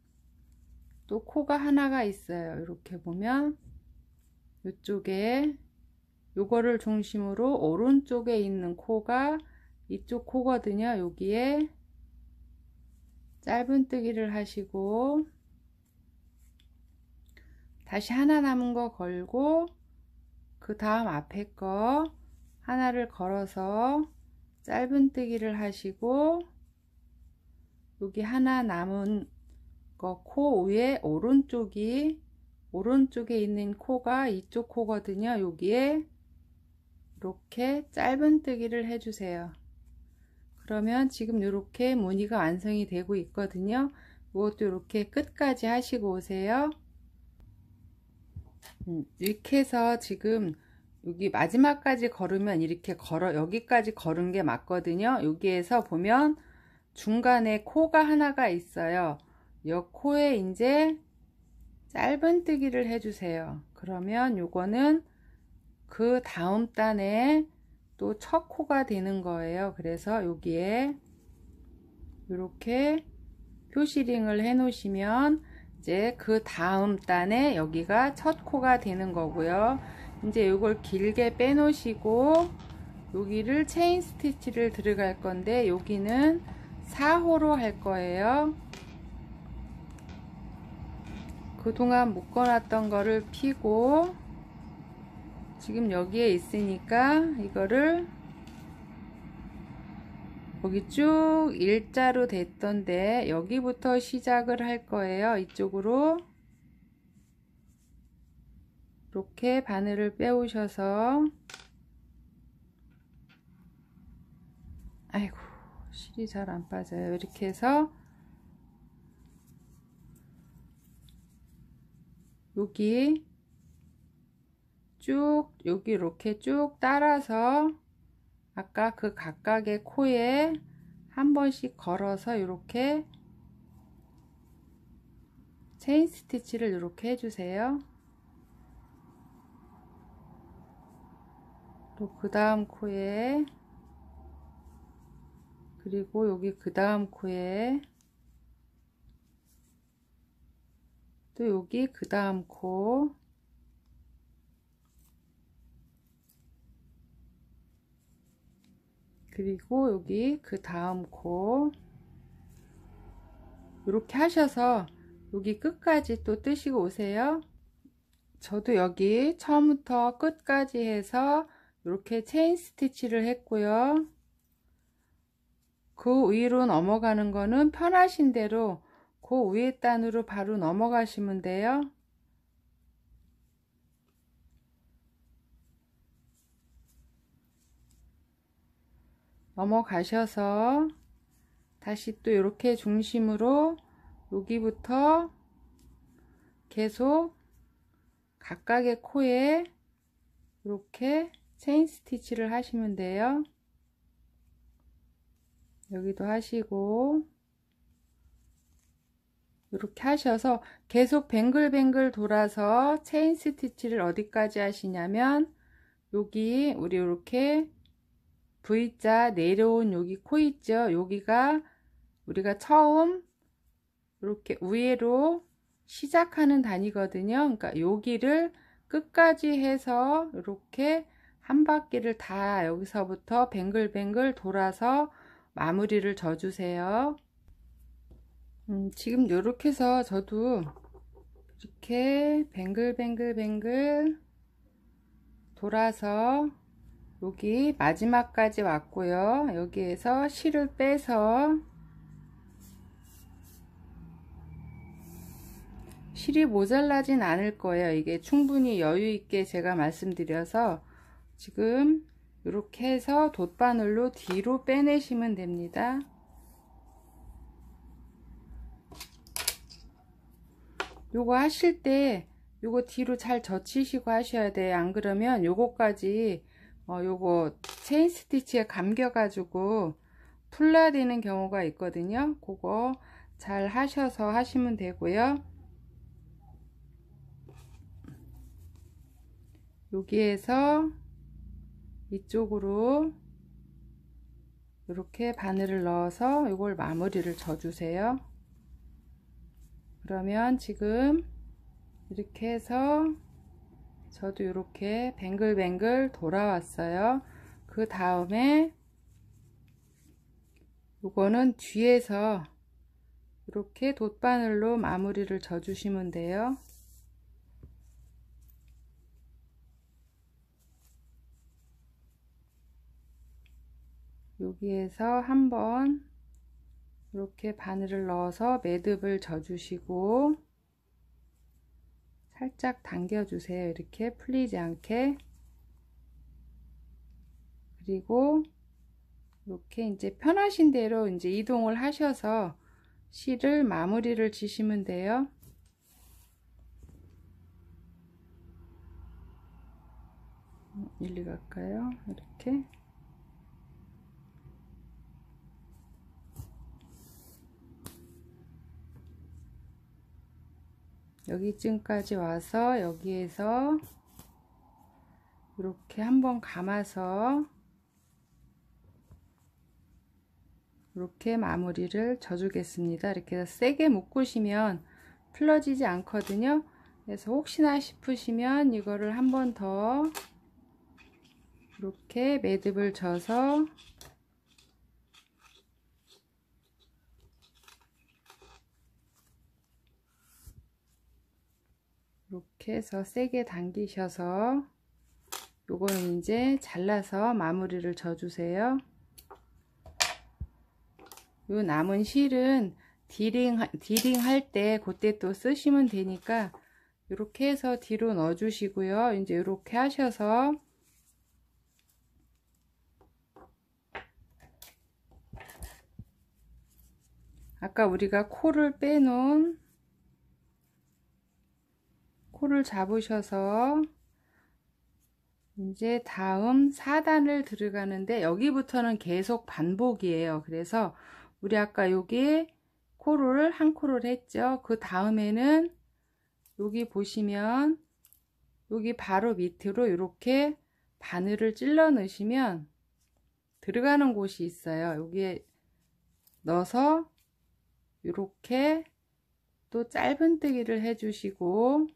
또 코가 하나가 있어요. 이렇게 보면 이쪽에 요거를 중심으로 오른쪽에 있는 코가 이쪽 코거든요. 여기에 짧은뜨기를 하시고 다시 하나 남은 거 걸고 그 다음 앞에 거 하나를 걸어서 짧은뜨기를 하시고 여기 하나 남은 거 코 위에 오른쪽이 오른쪽에 있는 코가 이쪽 코거든요. 여기에 이렇게 짧은뜨기를 해주세요. 그러면 지금 이렇게 무늬가 완성이 되고 있거든요. 이것도 이렇게 끝까지 하시고 오세요. 음, 이렇게 해서 지금 여기 마지막까지 걸으면 이렇게 걸어 여기까지 걸은 게 맞거든요. 여기에서 보면 중간에 코가 하나가 있어요. 요 코에 이제 짧은뜨기를 해주세요. 그러면 요거는 그 다음 단에 또 첫 코가 되는 거예요. 그래서 여기에 이렇게 표시링을 해 놓으시면 이제 그 다음 단에 여기가 첫 코가 되는 거고요. 이제 이걸 길게 빼 놓으시고 여기를 체인 스티치를 들어갈 건데 여기는 4호로 할 거예요. 그동안 묶어놨던 거를 피고 지금 여기에 있으니까 이거를 여기 쭉 일자로 됐던데 여기부터 시작을 할 거예요. 이쪽으로 이렇게 바늘을 빼오셔서 아이고 실이 잘 안 빠져요. 이렇게 해서 여기 쭉 여기 이렇게 쭉 따라서 아까 그 각각의 코에 한 번씩 걸어서 이렇게 체인 스티치를 이렇게 해주세요. 또 그 다음 코에 그리고 여기 그 다음 코에 또 여기 그 다음 코 그리고 여기 그 다음 코 이렇게 하셔서 여기 끝까지 또 뜨시고 오세요 저도 여기 처음부터 끝까지 해서 이렇게 체인 스티치를 했고요 그 위로 넘어가는 거는 편하신 대로 그 위에 단으로 바로 넘어가시면 돼요. 넘어가셔서 다시 또 이렇게 중심으로 여기부터 계속 각각의 코에 이렇게 체인 스티치를 하시면 돼요. 여기도 하시고 이렇게 하셔서 계속 뱅글뱅글 돌아서 체인 스티치를 어디까지 하시냐면 여기 우리 이렇게 V자 내려온 여기 코 있죠 여기가 우리가 처음 이렇게 위로 시작하는 단위거든요 그러니까 여기를 끝까지 해서 이렇게 한 바퀴를 다 여기서부터 뱅글뱅글 돌아서 마무리를 져주세요. 음, 지금 이렇게 해서 저도 이렇게 뱅글뱅글뱅글 돌아서 여기 마지막까지 왔고요. 여기에서 실을 빼서 실이 모자라진 않을 거예요. 이게 충분히 여유 있게 제가 말씀드려서 지금 이렇게 해서 돗바늘로 뒤로 빼내시면 됩니다. 요거 하실 때 요거 뒤로 잘 젖히시고 하셔야 돼요. 안 그러면 요거까지 어 요거 체인 스티치에 감겨 가지고 풀라 되는 경우가 있거든요. 그거 잘 하셔서 하시면 되고요. 여기에서 이쪽으로 이렇게 바늘을 넣어서 이걸 마무리를 져주세요. 그러면 지금 이렇게 해서 저도 이렇게 뱅글뱅글 돌아왔어요. 그 다음에 이거는 뒤에서 이렇게 돗바늘로 마무리를 져주시면 돼요. 여기에서 한번 이렇게 바늘을 넣어서 매듭을 져주시고 살짝 당겨주세요. 이렇게 풀리지 않게 그리고 이렇게 이제 편하신 대로 이제 이동을 하셔서 실을 마무리를 지시면 돼요. 음, 일리 갈까요? 이렇게 여기쯤까지 와서 여기에서 이렇게 한번 감아서 이렇게 마무리를 져주겠습니다. 이렇게 해서 세게 묶으시면 풀러지지 않거든요. 그래서 혹시나 싶으시면 이거를 한번더 이렇게 매듭을 져서 이렇게 해서 세게 당기셔서 요거는 이제 잘라서 마무리를 져주세요. 요 남은 실은 디링, 디링 할 때 그때 또 쓰시면 되니까 이렇게 해서 뒤로 넣어 주시고요. 이제 이렇게 하셔서 아까 우리가 코를 빼놓은 코를 잡으셔서 이제 다음 4단을 들어가는데 여기부터는 계속 반복이에요. 그래서 우리 아까 여기 코를 한 코를 했죠. 그 다음에는 여기 보시면 여기 바로 밑으로 이렇게 바늘을 찔러 넣으시면 들어가는 곳이 있어요. 여기에 넣어서 이렇게 또 짧은 뜨기를 해주시고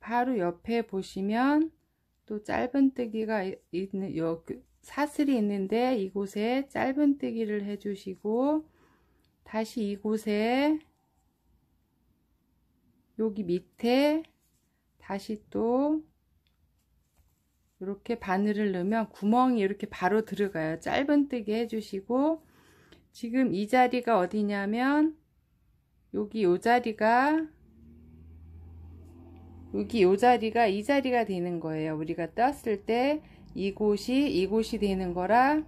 바로 옆에 보시면 또 짧은뜨기가 있는 요 그 사슬이 있는데 이곳에 짧은뜨기를 해주시고 다시 이곳에 여기 밑에 다시 또 이렇게 바늘을 넣으면 구멍이 이렇게 바로 들어가요. 짧은뜨기 해주시고 지금 이 자리가 어디냐면 여기 이 자리가 여기 이 자리가 이 자리가 되는 거예요. 우리가 떴을때 이곳이 이곳이 되는 거라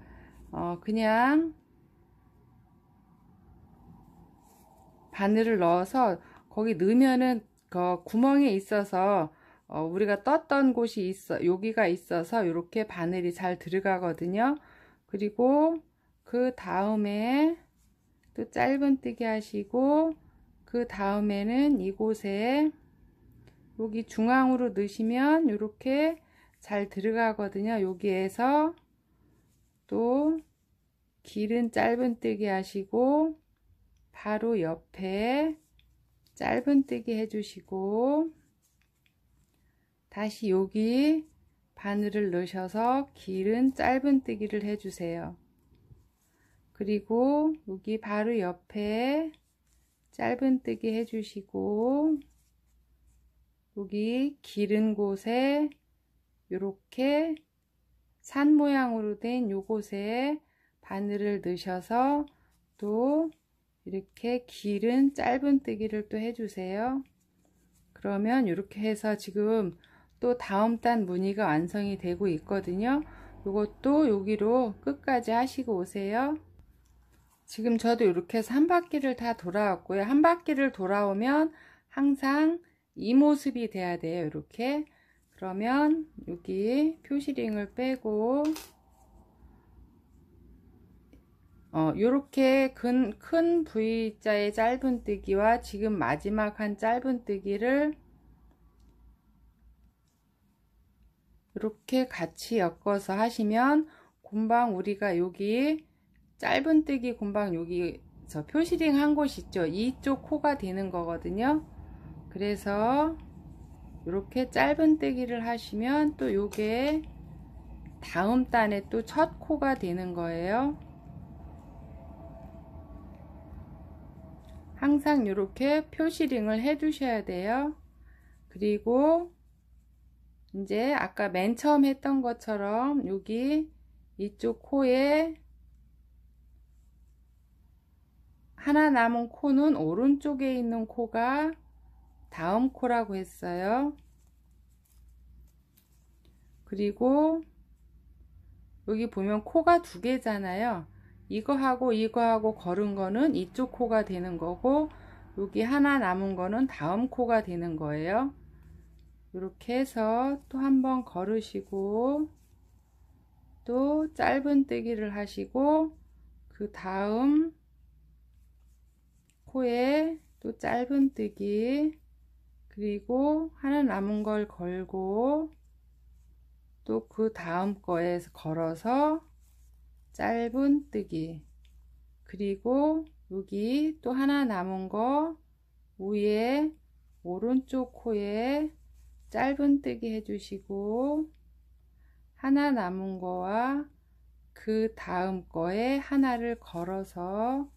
어, 그냥 바늘을 넣어서 거기 넣으면은 그 구멍에 있어서 어, 우리가 떴던 곳이 있어 여기가 있어서 이렇게 바늘이 잘 들어가거든요. 그리고 그 다음에 또 짧은 뜨기 하시고 그 다음에는 이곳에 여기 중앙으로 넣으시면 이렇게 잘 들어가거든요. 여기에서 또 길은 짧은뜨기 하시고 바로 옆에 짧은뜨기 해주시고 다시 여기 바늘을 넣으셔서 길은 짧은뜨기를 해주세요. 그리고 여기 바로 옆에 짧은뜨기 해주시고 여기 길은 곳에 이렇게 산 모양으로 된 요곳에 바늘을 넣으셔서 또 이렇게 길은 짧은뜨기를 또 해주세요. 그러면 이렇게 해서 지금 또 다음 단 무늬가 완성이 되고 있거든요. 이것도 여기로 끝까지 하시고 오세요. 지금 저도 이렇게 해서 한 바퀴를 다 돌아왔고요. 한 바퀴를 돌아오면 항상 이 모습이 돼야 돼요 이렇게 그러면 여기 표시링을 빼고 어, 요렇게 근, 큰 V자의 짧은뜨기와 지금 마지막 한 짧은뜨기를 이렇게 같이 엮어서 하시면 곰방 우리가 여기 짧은뜨기 곰방 여기 저 표시링 한 곳 있죠 이쪽 코가 되는 거거든요 그래서 이렇게 짧은뜨기를 하시면 또 요게 다음 단에 또 첫 코가 되는 거예요 항상 이렇게 표시링을 해주셔야 돼요 그리고 이제 아까 맨 처음 했던 것처럼 여기 이쪽 코에 하나 남은 코는 오른쪽에 있는 코가 다음 코라고 했어요. 그리고 여기 보면 코가 두 개잖아요. 이거하고 이거하고 걸은 거는 이쪽 코가 되는 거고 여기 하나 남은 거는 다음 코가 되는 거예요. 이렇게 해서 또 한 번 걸으시고 또 짧은 뜨기를 하시고 그 다음 코에 또 짧은 뜨기 그리고 하나 남은 걸 걸고 또 그 다음 거에 걸어서 짧은 뜨기 그리고 여기 또 하나 남은 거 위에 오른쪽 코에 짧은 뜨기 해주시고 하나 남은 거와 그 다음 거에 하나를 걸어서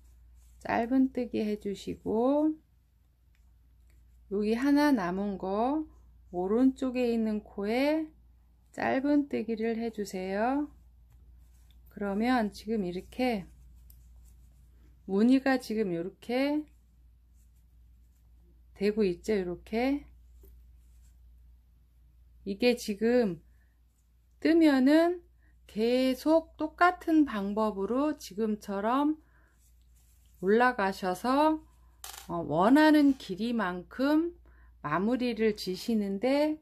짧은 뜨기 해주시고 여기 하나 남은 거 오른쪽에 있는 코에 짧은뜨기를 해주세요. 그러면 지금 이렇게 무늬가 지금 이렇게 되고 있죠. 이렇게 이게 지금 뜨면은 계속 똑같은 방법으로 지금처럼 올라가셔서 어, 원하는 길이만큼 마무리를 지시는데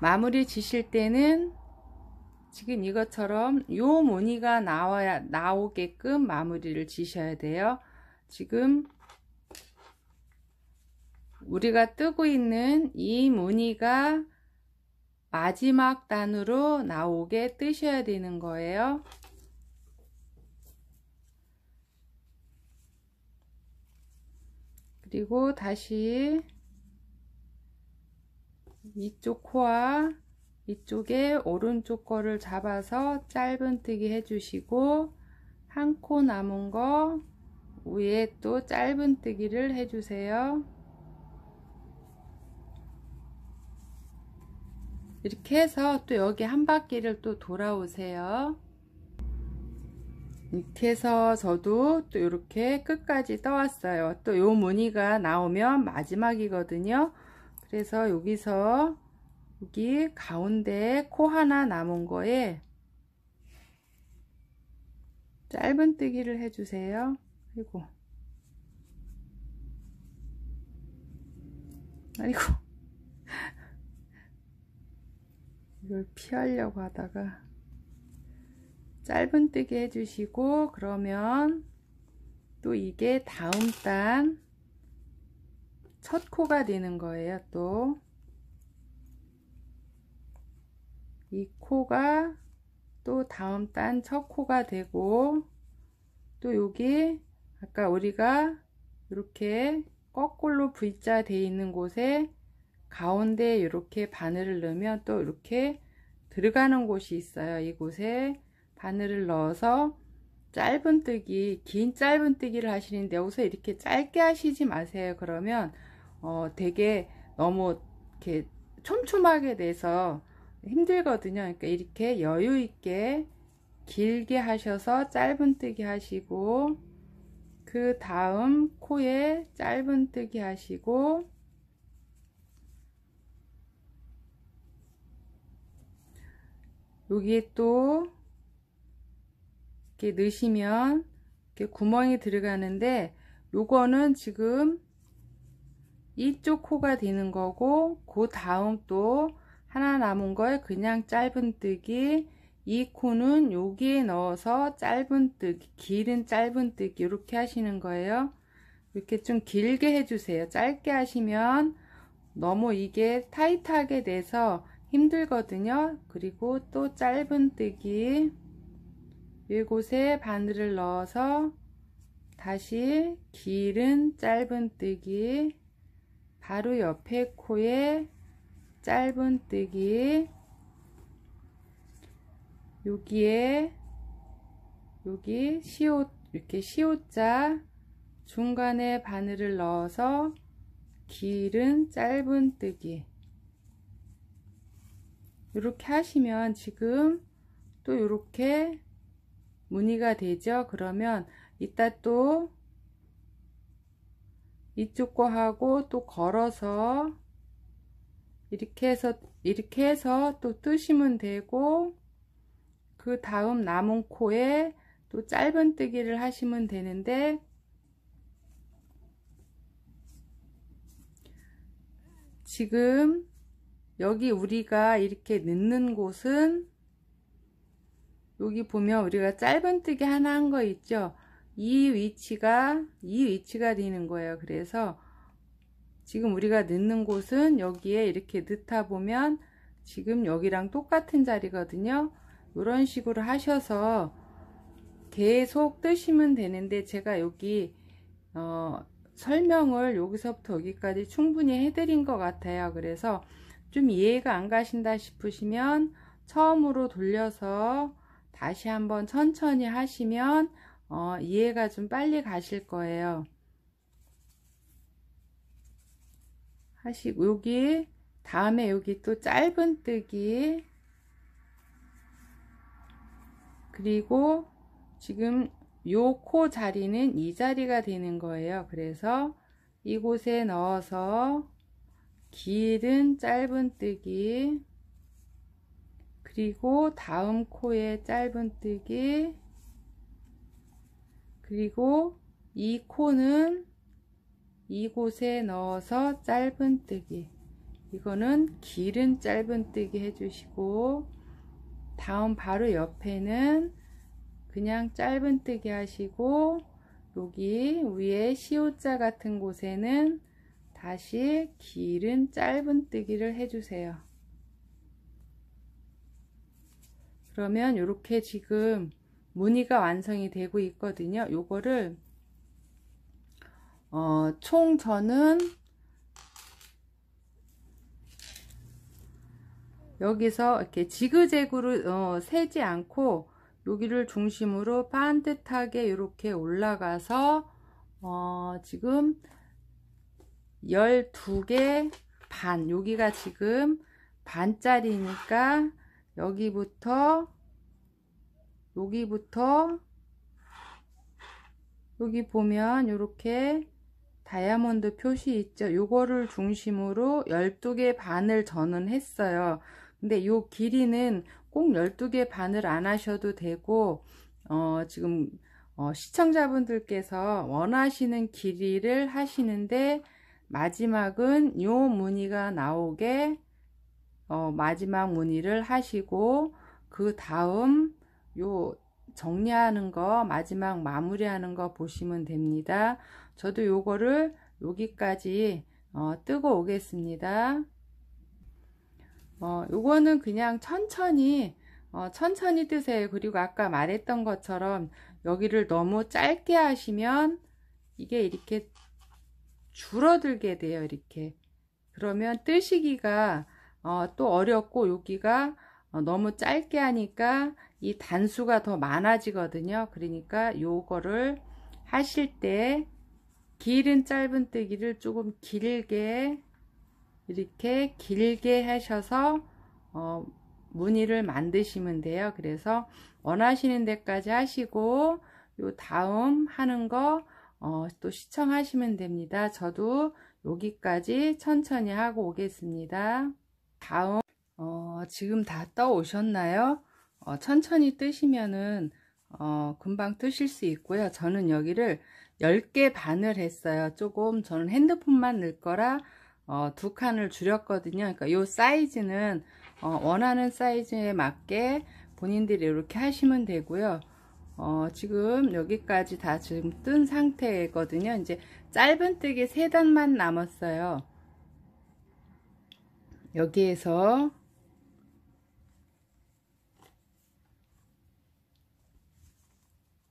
마무리 지실 때는 지금 이것처럼 요 무늬가 나와야 나오게끔 마무리를 지셔야 돼요. 지금 우리가 뜨고 있는 이 무늬가 마지막 단으로 나오게 뜨셔야 되는 거예요. 그리고 다시 이쪽 코와 이쪽에 오른쪽 거를 잡아서 짧은뜨기 해주시고 한 코 남은 거 위에 또 짧은뜨기를 해주세요. 이렇게 해서 또 여기 한 바퀴를 또 돌아오세요. 이렇게 해서 저도 또 이렇게 끝까지 떠왔어요 또 요 무늬가 나오면 마지막이거든요 그래서 여기서 여기 가운데 코 하나 남은 거에 짧은 뜨기를 해주세요 그리고 아이고 이걸 피하려고 하다가 짧은뜨기 해주시고 그러면 또 이게 다음 단 첫 코가 되는 거예요 또 이 코가 또 다음 단 첫 코가 되고 또 여기 아까 우리가 이렇게 거꾸로 V자 돼 있는 곳에 가운데 이렇게 바늘을 넣으면 또 이렇게 들어가는 곳이 있어요 이곳에 바늘을 넣어서 짧은뜨기 긴 짧은뜨기를 하시는데 여기서 이렇게 짧게 하시지 마세요 그러면 어, 되게 너무 이렇게 촘촘하게 돼서 힘들거든요 그러니까 이렇게 여유 있게 길게 하셔서 짧은뜨기 하시고 그 다음 코에 짧은뜨기 하시고 여기에 또 이렇게 넣으시면 이렇게 구멍이 들어가는데 요거는 지금 이쪽 코가 되는 거고 그 다음 또 하나 남은 걸 그냥 짧은뜨기 이 코는 여기에 넣어서 짧은뜨기 길은 짧은뜨기 이렇게 하시는 거예요 이렇게 좀 길게 해주세요 짧게 하시면 너무 이게 타이트하게 돼서 힘들거든요 그리고 또 짧은뜨기 이곳에 바늘을 넣어서 다시 길은 짧은뜨기 바로 옆에 코에 짧은뜨기 여기에 여기 시옷 이렇게 시옷자 중간에 바늘을 넣어서 길은 짧은뜨기 이렇게 하시면 지금 또 이렇게 문의가 되죠. 그러면 이따 또 이쪽 거 하고 또 걸어서 이렇게 해서 이렇게 해서 또 뜨시면 되고 그 다음 남은 코에 또 짧은 뜨기를 하시면 되는데 지금 여기 우리가 이렇게 넣는 곳은 여기 보면 우리가 짧은뜨기 하나 한 거 있죠 이 위치가 이 위치가 되는 거예요 그래서 지금 우리가 넣는 곳은 여기에 이렇게 넣다 보면 지금 여기랑 똑같은 자리거든요 이런 식으로 하셔서 계속 뜨시면 되는데 제가 여기 어, 설명을 여기서부터 여기까지 충분히 해드린 것 같아요 그래서 좀 이해가 안 가신다 싶으시면 처음으로 돌려서 다시 한번 천천히 하시면 어, 이해가 좀 빨리 가실 거예요. 하시고 여기 다음에 여기 또 짧은 뜨기 그리고 지금 요 코 자리는 이 자리가 되는 거예요. 그래서 이곳에 넣어서 길은 짧은 뜨기 그리고 다음 코에 짧은뜨기 그리고 이 코는 이곳에 넣어서 짧은뜨기 이거는 길은 짧은뜨기 해주시고 다음 바로 옆에는 그냥 짧은뜨기 하시고 여기 위에 시옷자 같은 곳에는 다시 길은 짧은뜨기를 해주세요. 그러면 이렇게 지금 무늬가 완성이 되고 있거든요. 요거를 어, 총 저는 여기서 이렇게 지그재그로 어, 세지 않고 여기를 중심으로 반듯하게 이렇게 올라가서 어, 지금 12개 반 여기가 지금 반짜리니까 여기부터 여기부터 여기 보면 이렇게 다이아몬드 표시 있죠 요거를 중심으로 12개 반을 저는 했어요 근데 요 길이는 꼭 12개 반을 안 하셔도 되고 어 지금 어 시청자분들께서 원하시는 길이를 하시는데 마지막은 요 무늬가 나오게 어, 마지막 문의를 하시고 그 다음 요 정리하는 거 마지막 마무리하는 거 보시면 됩니다. 저도 요거를 여기까지 어, 뜨고 오겠습니다. 어, 요거는 그냥 천천히 어, 천천히 뜨세요. 그리고 아까 말했던 것처럼 여기를 너무 짧게 하시면 이게 이렇게 줄어들게 돼요. 이렇게 그러면 뜨시기가 어, 또 어렵고 여기가 어, 너무 짧게 하니까 이 단수가 더 많아지거든요. 그러니까 요거를 하실 때 길은 짧은뜨기를 조금 길게 이렇게 길게 하셔서 어, 무늬를 만드시면 돼요. 그래서 원하시는 데까지 하시고 요 다음 하는 거또 어, 시청하시면 됩니다. 저도 여기까지 천천히 하고 오겠습니다. 다음 어, 지금 다 떠오셨나요? 어, 천천히 뜨시면은 어, 금방 뜨실 수 있고요. 저는 여기를 10개 반을 했어요. 조금 저는 핸드폰만 넣을 거라 어, 두 칸을 줄였거든요. 그러니까 이 사이즈는 어, 원하는 사이즈에 맞게 본인들이 이렇게 하시면 되고요. 어, 지금 여기까지 다 지금 뜬 상태거든요. 이제 짧은 뜨기 3단만 남았어요. 여기에서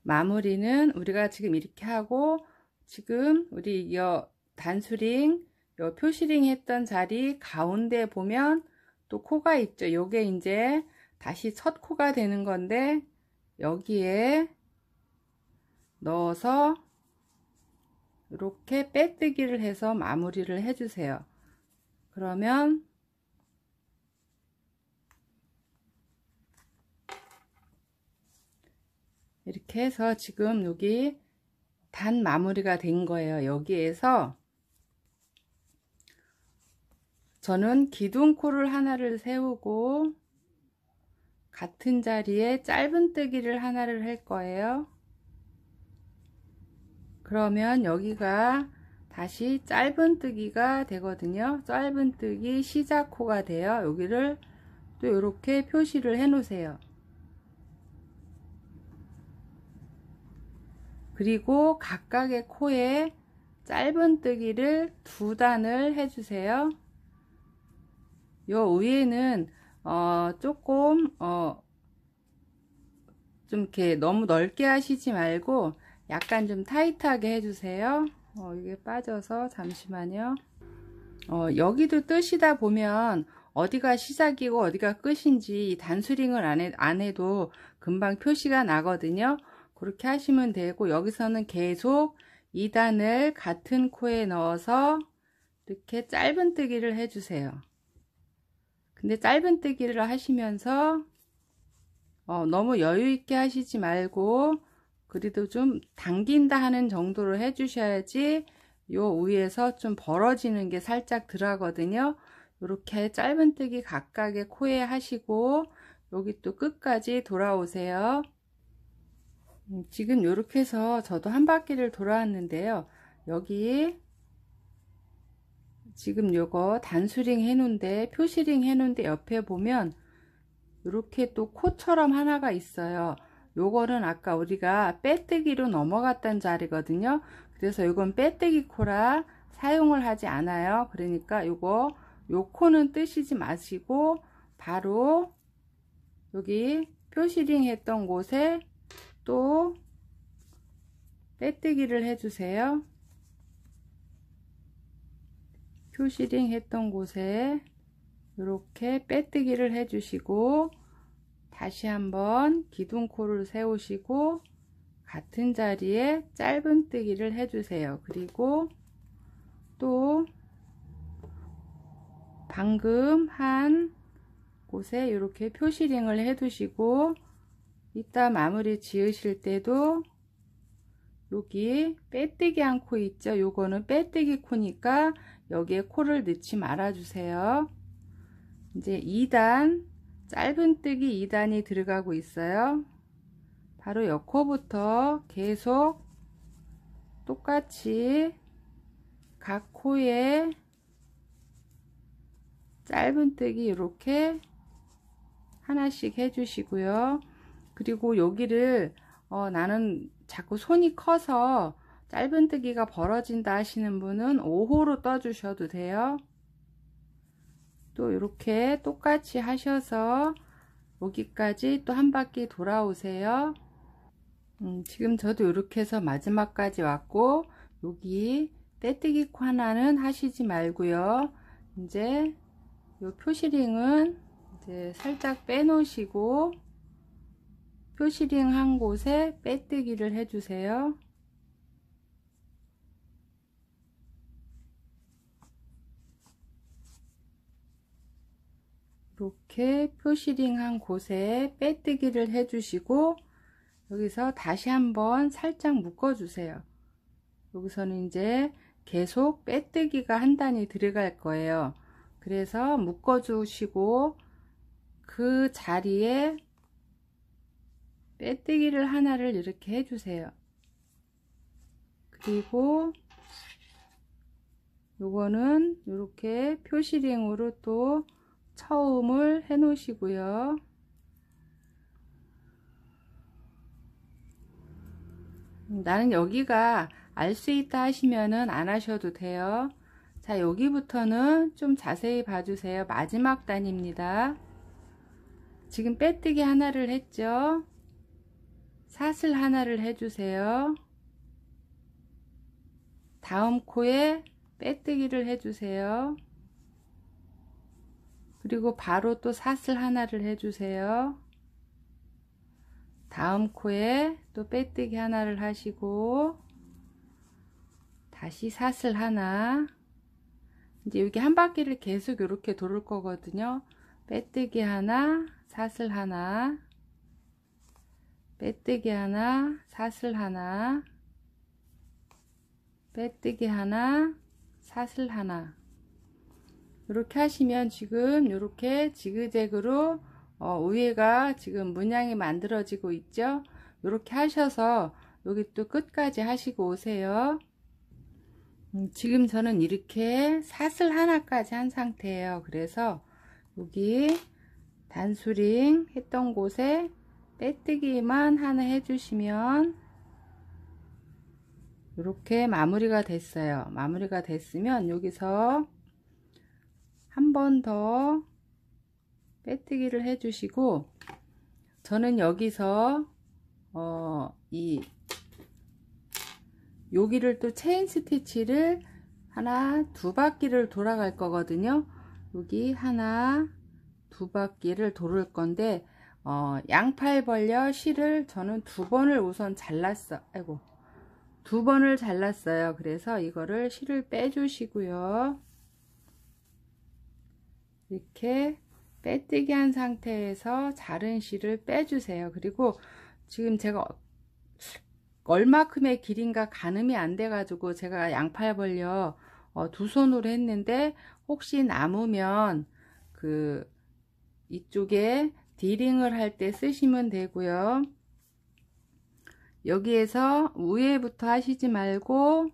마무리는 우리가 지금 이렇게 하고 지금 우리 여 단수링 요 표시링 했던 자리 가운데 보면 또 코가 있죠 요게 이제 다시 첫 코가 되는 건데 여기에 넣어서 이렇게 빼뜨기를 해서 마무리를 해주세요 그러면 이렇게 해서 지금 여기 단 마무리가 된 거예요. 여기에서 저는 기둥코를 하나를 세우고 같은 자리에 짧은뜨기를 하나를 할 거예요. 그러면 여기가 다시 짧은뜨기가 되거든요. 짧은뜨기 시작코가 돼요. 여기를 또 이렇게 표시를 해 놓으세요. 그리고 각각의 코에 짧은뜨기를 두 단을 해주세요. 요 위에는 어 조금 어좀 이렇게 너무 넓게 하시지 말고 약간 좀 타이트하게 해주세요. 어 이게 빠져서 잠시만요. 어 여기도 뜨시다 보면 어디가 시작이고 어디가 끝인지 단수링을 안, 해, 안 해도 금방 표시가 나거든요. 그렇게 하시면 되고 여기서는 계속 2단을 같은 코에 넣어서 이렇게 짧은뜨기를 해주세요. 근데 짧은뜨기를 하시면서 어, 너무 여유있게 하시지 말고 그래도 좀 당긴다 하는 정도로 해주셔야지 요 위에서 좀 벌어지는 게 살짝 들어가거든요. 이렇게 짧은뜨기 각각의 코에 하시고 여기 또 끝까지 돌아오세요. 음, 지금 이렇게 해서 저도 한 바퀴를 돌아왔는데요. 여기 지금 요거 단수링 해놓은데 표시링 해놓은데 옆에 보면 이렇게 또 코처럼 하나가 있어요. 요거는 아까 우리가 빼뜨기로 넘어갔던 자리거든요. 그래서 이건 빼뜨기 코라 사용을 하지 않아요. 그러니까 요거 요 코는 뜨시지 마시고 바로 여기 표시링 했던 곳에 또 빼뜨기를 해주세요. 표시링 했던 곳에 이렇게 빼뜨기를 해주시고 다시 한번 기둥코를 세우시고 같은 자리에 짧은뜨기를 해주세요. 그리고 또 방금 한 곳에 이렇게 표시링을 해두시고 이따 마무리 지으실 때도 여기 빼뜨기 한 코 있죠? 요거는 빼뜨기 코니까 여기에 코를 넣지 말아주세요. 이제 2단 짧은 뜨기 2단이 들어가고 있어요. 바로 옆 코부터 계속 똑같이 각 코에 짧은 뜨기 이렇게 하나씩 해주시고요. 그리고 여기를 어, 나는 자꾸 손이 커서 짧은뜨기가 벌어진다 하시는 분은 5호로 떠주셔도 돼요. 또 이렇게 똑같이 하셔서 여기까지 또 한 바퀴 돌아오세요. 음, 지금 저도 이렇게 해서 마지막까지 왔고 여기 떼뜨기 코 하나는 하시지 말고요. 이제 이 표시링은 이제 살짝 빼놓으시고 표시링 한 곳에 빼뜨기를 해주세요. 이렇게 표시링 한 곳에 빼뜨기를 해주시고 여기서 다시 한번 살짝 묶어주세요. 여기서는 이제 계속 빼뜨기가 한 단이 들어갈 거예요. 그래서 묶어주시고 그 자리에 빼뜨기를 하나를 이렇게 해주세요. 그리고 요거는 이렇게 표시링으로 또 처음을 해 놓으시고요. 나는 여기가 알 수 있다 하시면은 안 하셔도 돼요. 자 여기부터는 좀 자세히 봐주세요. 마지막 단입니다. 지금 빼뜨기 하나를 했죠. 사슬 하나를 해주세요. 다음 코에 빼뜨기를 해주세요. 그리고 바로 또 사슬 하나를 해주세요. 다음 코에 또 빼뜨기 하나를 하시고 다시 사슬 하나 이제 여기 한 바퀴를 계속 이렇게 돌을 거거든요. 빼뜨기 하나, 사슬 하나 빼뜨기 하나, 사슬 하나, 빼뜨기 하나, 사슬 하나 이렇게 하시면 지금 이렇게 지그재그로 어, 우에가 지금 문양이 만들어지고 있죠 이렇게 하셔서 여기 또 끝까지 하시고 오세요 음, 지금 저는 이렇게 사슬 하나까지 한 상태예요 그래서 여기 단수링 했던 곳에 빼뜨기만 하나 해주시면 이렇게 마무리가 됐어요. 마무리가 됐으면 여기서 한 번 더 빼뜨기를 해주시고 저는 여기서 어, 이 여기를 또 체인 스티치를 하나 두 바퀴를 돌아갈 거거든요. 여기 하나 두 바퀴를 돌을 건데 어, 양팔 벌려 실을 저는 두 번을 우선 잘랐어. 아이고. 두 번을 잘랐어요. 그래서 이거를 실을 빼주시고요. 이렇게 빼뜨기 한 상태에서 자른 실을 빼주세요. 그리고 지금 제가 어, 얼마큼의 길인가 가늠이 안 돼가지고 제가 양팔 벌려 어, 두 손으로 했는데 혹시 남으면 그 이쪽에 디링을 할 때 쓰시면 되고요. 여기에서 위에부터 하시지 말고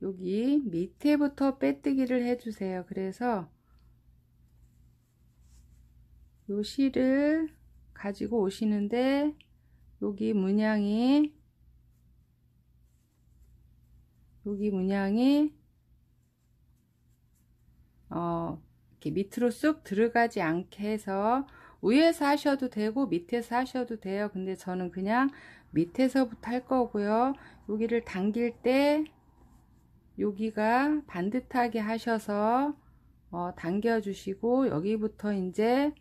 여기 밑에부터 빼뜨기를 해주세요. 그래서 요 실을 가지고 오시는데 여기 문양이 여기 문양이 어 이렇게 밑으로 쑥 들어가지 않게 해서 위에서 하셔도 되고 밑에서 하셔도 돼요. 근데 저는 그냥 밑에서부터 할 거고요. 여기를 당길 때 여기가 반듯하게 하셔서 어, 당겨주시고 여기부터 이제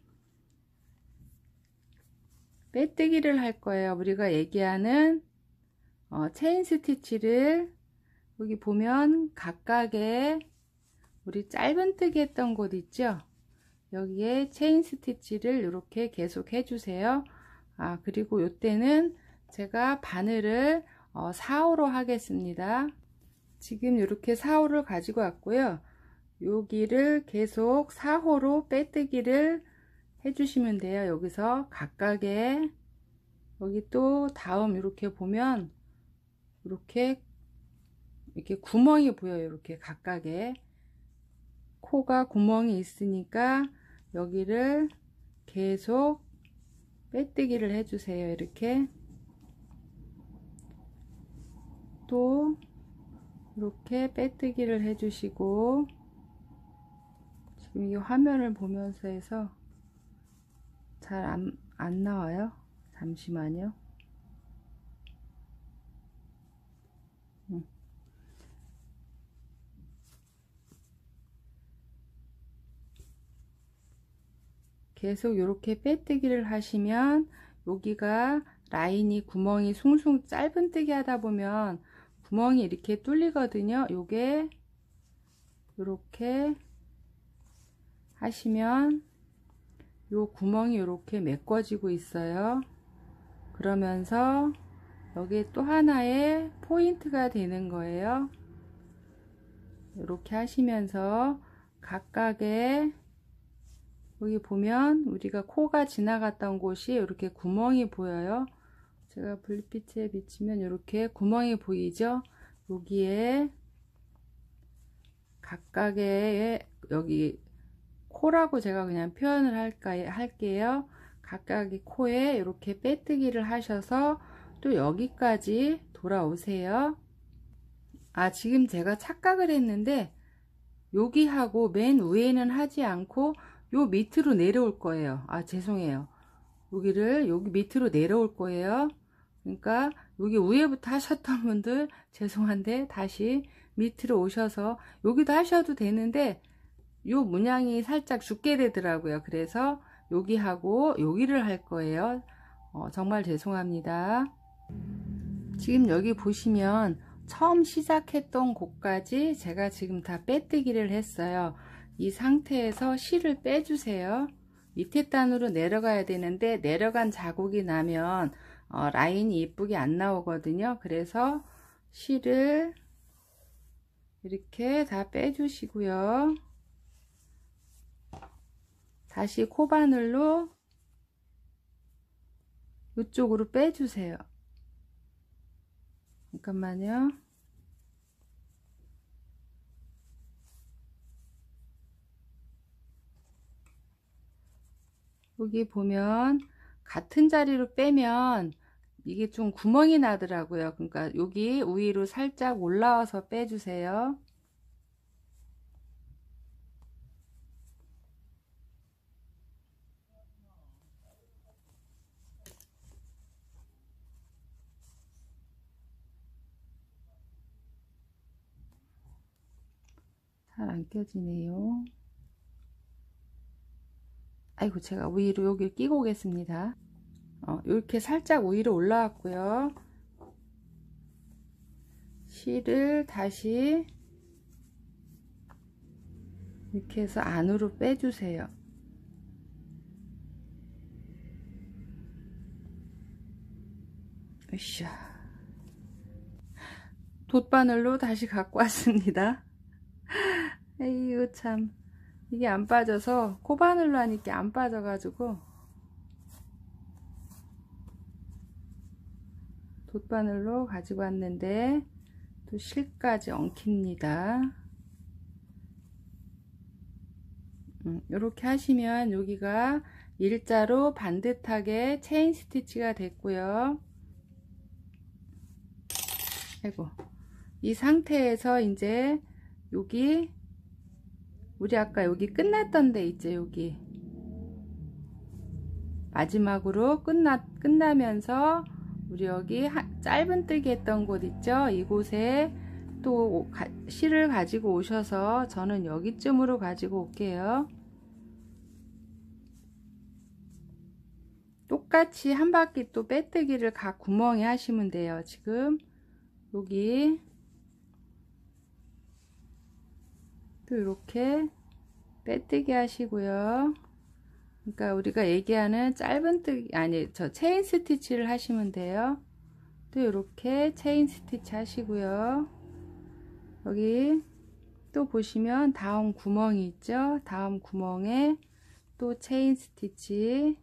빼뜨기를 할 거예요. 우리가 얘기하는 어, 체인 스티치를 여기 보면 각각의 우리 짧은 뜨기 했던 곳 있죠? 여기에 체인 스티치를 이렇게 계속 해주세요. 아 그리고 이때는 제가 바늘을 어, 4호로 하겠습니다. 지금 이렇게 4호를 가지고 왔고요. 여기를 계속 4호로 빼뜨기를 해주시면 돼요. 여기서 각각의 여기 또 다음 이렇게 보면 이렇게 이렇게 구멍이 보여요. 이렇게 각각에 코가 구멍이 있으니까 여기를 계속 빼뜨기를 해주세요. 이렇게 또 이렇게 빼뜨기를 해주시고 지금 이 화면을 보면서 해서 잘 안, 안 나와요. 잠시만요. 계속 이렇게 빼뜨기를 하시면 여기가 라인이 구멍이 숭숭 짧은뜨기 하다 보면 구멍이 이렇게 뚫리거든요. 요게 이렇게 하시면 요 구멍이 이렇게 메꿔지고 있어요. 그러면서 여기 또 하나의 포인트가 되는 거예요. 이렇게 하시면서 각각의 여기 보면 우리가 코가 지나갔던 곳이 이렇게 구멍이 보여요. 제가 불빛에 비치면 이렇게 구멍이 보이죠? 여기에 각각의 여기 코라고 제가 그냥 표현을 할까 할게요. 각각의 코에 이렇게 빼뜨기를 하셔서 또 여기까지 돌아오세요. 아 지금 제가 착각을 했는데 여기하고 맨 위에는 하지 않고 요 밑으로 내려올 거예요 아 죄송해요 여기를 여기 밑으로 내려올 거예요 그러니까 여기 위에부터 하셨던 분들 죄송한데 다시 밑으로 오셔서 여기도 하셔도 되는데 요 문양이 살짝 죽게 되더라고요 그래서 여기하고 여기를 할 거예요 어, 정말 죄송합니다 지금 여기 보시면 처음 시작했던 곳까지 제가 지금 다 빼뜨기를 했어요 이 상태에서 실을 빼주세요. 밑에 단으로 내려가야 되는데 내려간 자국이 나면 어, 라인이 이쁘게안 나오거든요. 그래서 실을 이렇게 다 빼주시고요. 다시 코바늘로 이쪽으로 빼주세요. 잠깐만요. 여기 보면 같은 자리로 빼면 이게 좀 구멍이 나더라고요. 그러니까 여기 위로 살짝 올라와서 빼주세요. 잘 안 껴지네요. 아이고 제가 위로 여기 끼고 오겠습니다 어, 이렇게 살짝 위로 올라왔고요 실을 다시 이렇게 해서 안으로 빼주세요 으쌰 돗바늘로 다시 갖고 왔습니다 에이참 이게 안 빠져서 코바늘로 하니까 안 빠져가지고 돗바늘로 가지고 왔는데 또 실까지 엉킵니다 이렇게 음, 하시면 여기가 일자로 반듯하게 체인 스티치가 됐고요 아이고 이 상태에서 이제 여기 우리 아까 여기 끝났던 데 있지 여기 마지막으로 끝나, 끝나면서 우리 여기 하, 짧은 뜨기 했던 곳 있죠 이곳에 또 가, 실을 가지고 오셔서 저는 여기쯤으로 가지고 올게요 똑같이 한 바퀴 또 빼뜨기를 각 구멍에 하시면 돼요 지금 여기 또 이렇게 빼뜨기 하시고요. 그러니까 우리가 얘기하는 짧은 뜨기 아니 저 체인 스티치를 하시면 돼요. 또 이렇게 체인 스티치 하시고요. 여기 또 보시면 다음 구멍이 있죠. 다음 구멍에 또 체인 스티치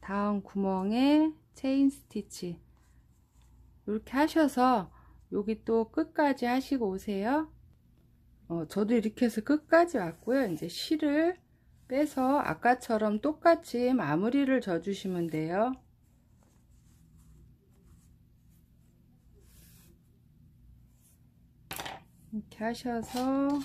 다음 구멍에 체인 스티치 이렇게 하셔서 여기 또 끝까지 하시고 오세요. 어, 저도 이렇게 해서 끝까지 왔고요. 이제 실을 빼서 아까처럼 똑같이 마무리를 져주시면 돼요. 이렇게 하셔서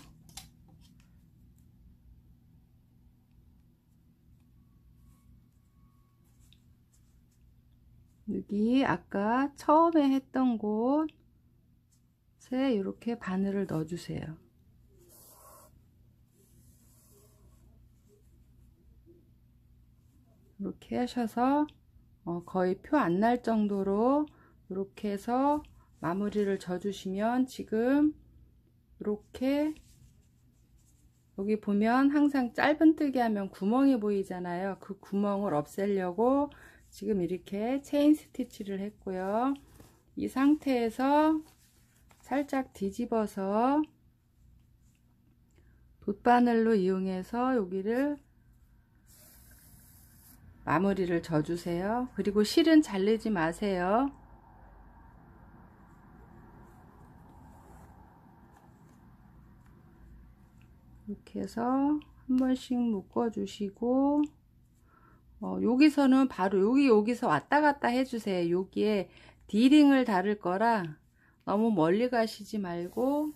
여기 아까 처음에 했던 곳에 이렇게 바늘을 넣어주세요. 이렇게 하셔서 어, 거의 표 안 날 정도로 이렇게 해서 마무리를 져주시면 지금 이렇게 여기 보면 항상 짧은뜨기 하면 구멍이 보이잖아요. 그 구멍을 없애려고 지금 이렇게 체인 스티치를 했고요. 이 상태에서 살짝 뒤집어서 돗바늘로 이용해서 여기를 마무리를 져주세요. 그리고 실은 잘르지 마세요. 이렇게 해서 한 번씩 묶어주시고 어, 여기서는 바로 여기 여기서 왔다 갔다 해주세요. 여기에 D링을 다를 거라 너무 멀리 가시지 말고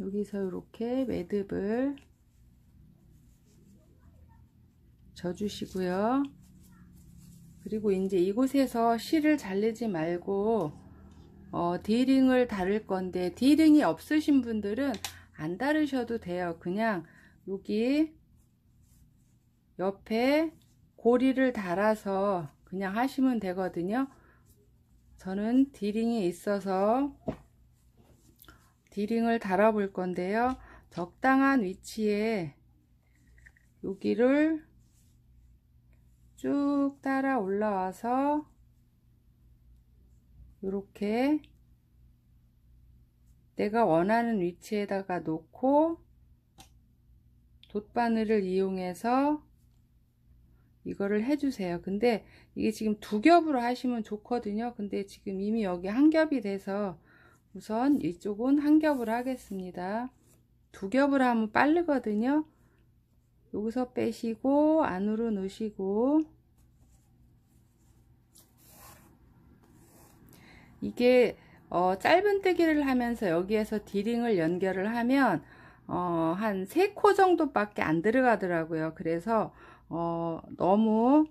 여기서 이렇게 매듭을 져주시고요. 그리고 이제 이곳에서 실을 잘리지 말고 어, D링을 다룰 건데 디링이 없으신 분들은 안 다르셔도 돼요. 그냥 여기 옆에 고리를 달아서 그냥 하시면 되거든요. 저는 디링이 있어서 디링을 달아 볼 건데요. 적당한 위치에 여기를 쭉 따라 올라와서 이렇게 내가 원하는 위치에다가 놓고 돗바늘을 이용해서 이거를 해주세요. 근데 이게 지금 두 겹으로 하시면 좋거든요. 근데 지금 이미 여기 한 겹이 돼서 우선 이쪽은 한 겹으로 하겠습니다. 두 겹으로 하면 빠르거든요. 여기서 빼시고 안으로 넣으시고 이게 어, 짧은 뜨기를 하면서 여기에서 디링을 연결을 하면 어, 한 3코 정도밖에 안 들어가더라고요 그래서 어, 너무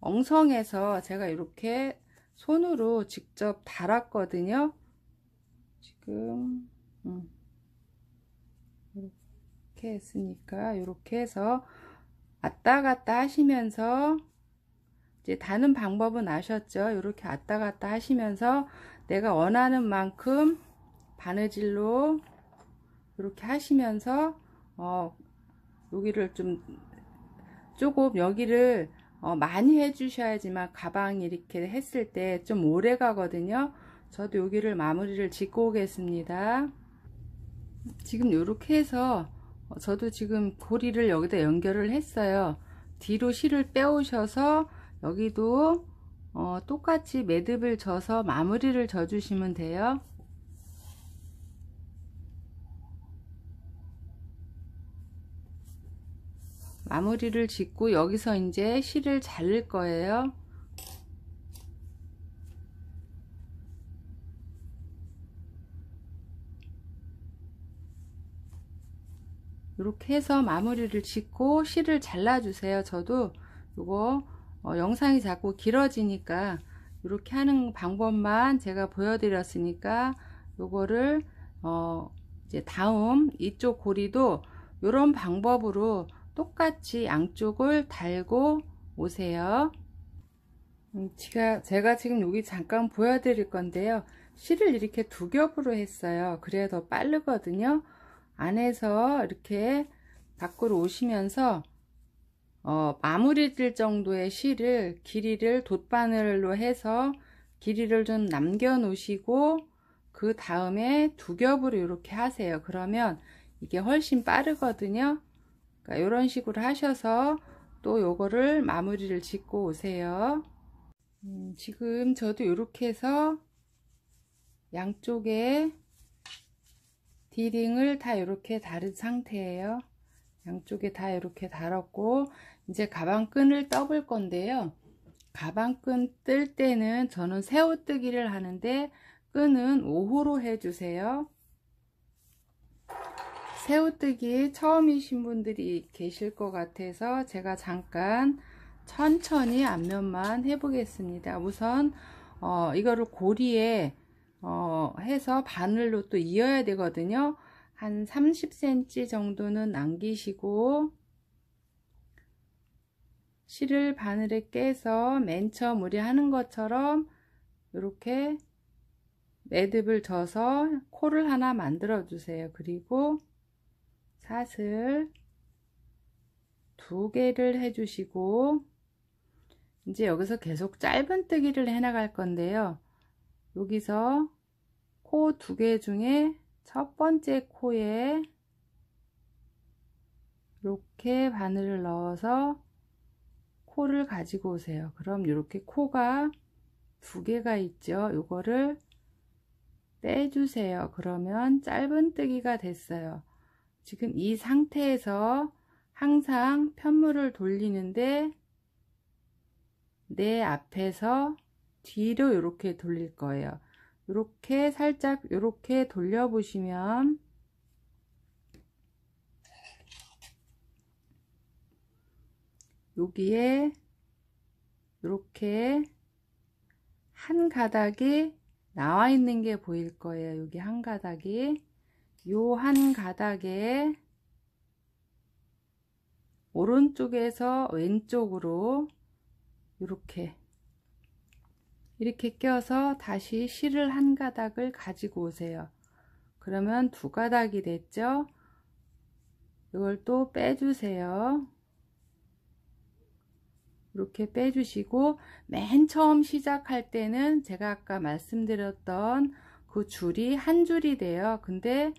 엉성해서 제가 이렇게 손으로 직접 달았거든요 지금 음. 이렇게 했으니까 이렇게 해서 왔다 갔다 하시면서 이제 다는 방법은 아셨죠? 이렇게 왔다 갔다 하시면서 내가 원하는 만큼 바느질로 이렇게 하시면서 어 여기를 좀 조금 여기를 어 많이 해주셔야지만 가방 이렇게 했을 때 좀 오래 가거든요. 저도 여기를 마무리를 짓고 오겠습니다. 지금 이렇게 해서 어, 저도 지금 고리를 여기다 연결을 했어요 뒤로 실을 빼오셔서 여기도 어, 똑같이 매듭을 져서 마무리를 져 주시면 돼요 마무리를 짓고 여기서 이제 실을 자를 거예요 이렇게 해서 마무리를 짓고 실을 잘라주세요. 저도 이거 어, 영상이 자꾸 길어지니까 이렇게 하는 방법만 제가 보여드렸으니까 요거를 어, 이제 다음 이쪽 고리도 이런 방법으로 똑같이 양쪽을 달고 오세요. 제가, 음, 제가 지금 여기 잠깐 보여드릴 건데요. 실을 이렇게 두 겹으로 했어요. 그래야 더 빠르거든요. 안에서 이렇게 밖으로 오시면서 어, 마무리될 정도의 실을 길이를 돗바늘로 해서 길이를 좀 남겨 놓으시고 그 다음에 두 겹으로 이렇게 하세요 그러면 이게 훨씬 빠르거든요 그러니까 이런 식으로 하셔서 또 요거를 마무리를 짓고 오세요 음, 지금 저도 이렇게 해서 양쪽에 비딩을 다 이렇게 다른 상태예요. 양쪽에 다 이렇게 달았고 이제 가방끈을 떠볼 건데요. 가방끈 뜰 때는 저는 새우뜨기를 하는데 끈은 5호로 해주세요. 새우뜨기 처음이신 분들이 계실 것 같아서 제가 잠깐 천천히 앞면만 해보겠습니다. 우선 어, 이거를 고리에 어, 해서 바늘로 또 이어야 되거든요. 한 30cm 정도는 남기시고 실을 바늘에 깨서 맨 처음 우리 하는 것처럼 이렇게 매듭을 져서 코를 하나 만들어 주세요. 그리고 사슬 두 개를 해주시고 이제 여기서 계속 짧은 뜨기를 해 나갈 건데요. 여기서 코 두 개 중에 첫 번째 코에 이렇게 바늘을 넣어서 코를 가지고 오세요. 그럼 이렇게 코가 두 개가 있죠. 이거를 빼주세요. 그러면 짧은뜨기가 됐어요. 지금 이 상태에서 항상 편물을 돌리는데 내 앞에서 뒤로 이렇게 돌릴 거예요. 이렇게 살짝 이렇게 돌려보시면 여기에 이렇게 한 가닥이 나와 있는 게 보일 거예요. 여기 한 가닥이 요 한 가닥에 오른쪽에서 왼쪽으로 이렇게 이렇게 껴서 다시 실을 한 가닥을 가지고 오세요. 그러면 두 가닥이 됐죠? 이걸 또 빼주세요. 이렇게 빼주시고 맨 처음 시작할 때는 제가 아까 말씀드렸던 그 줄이 한 줄이 돼요. 근데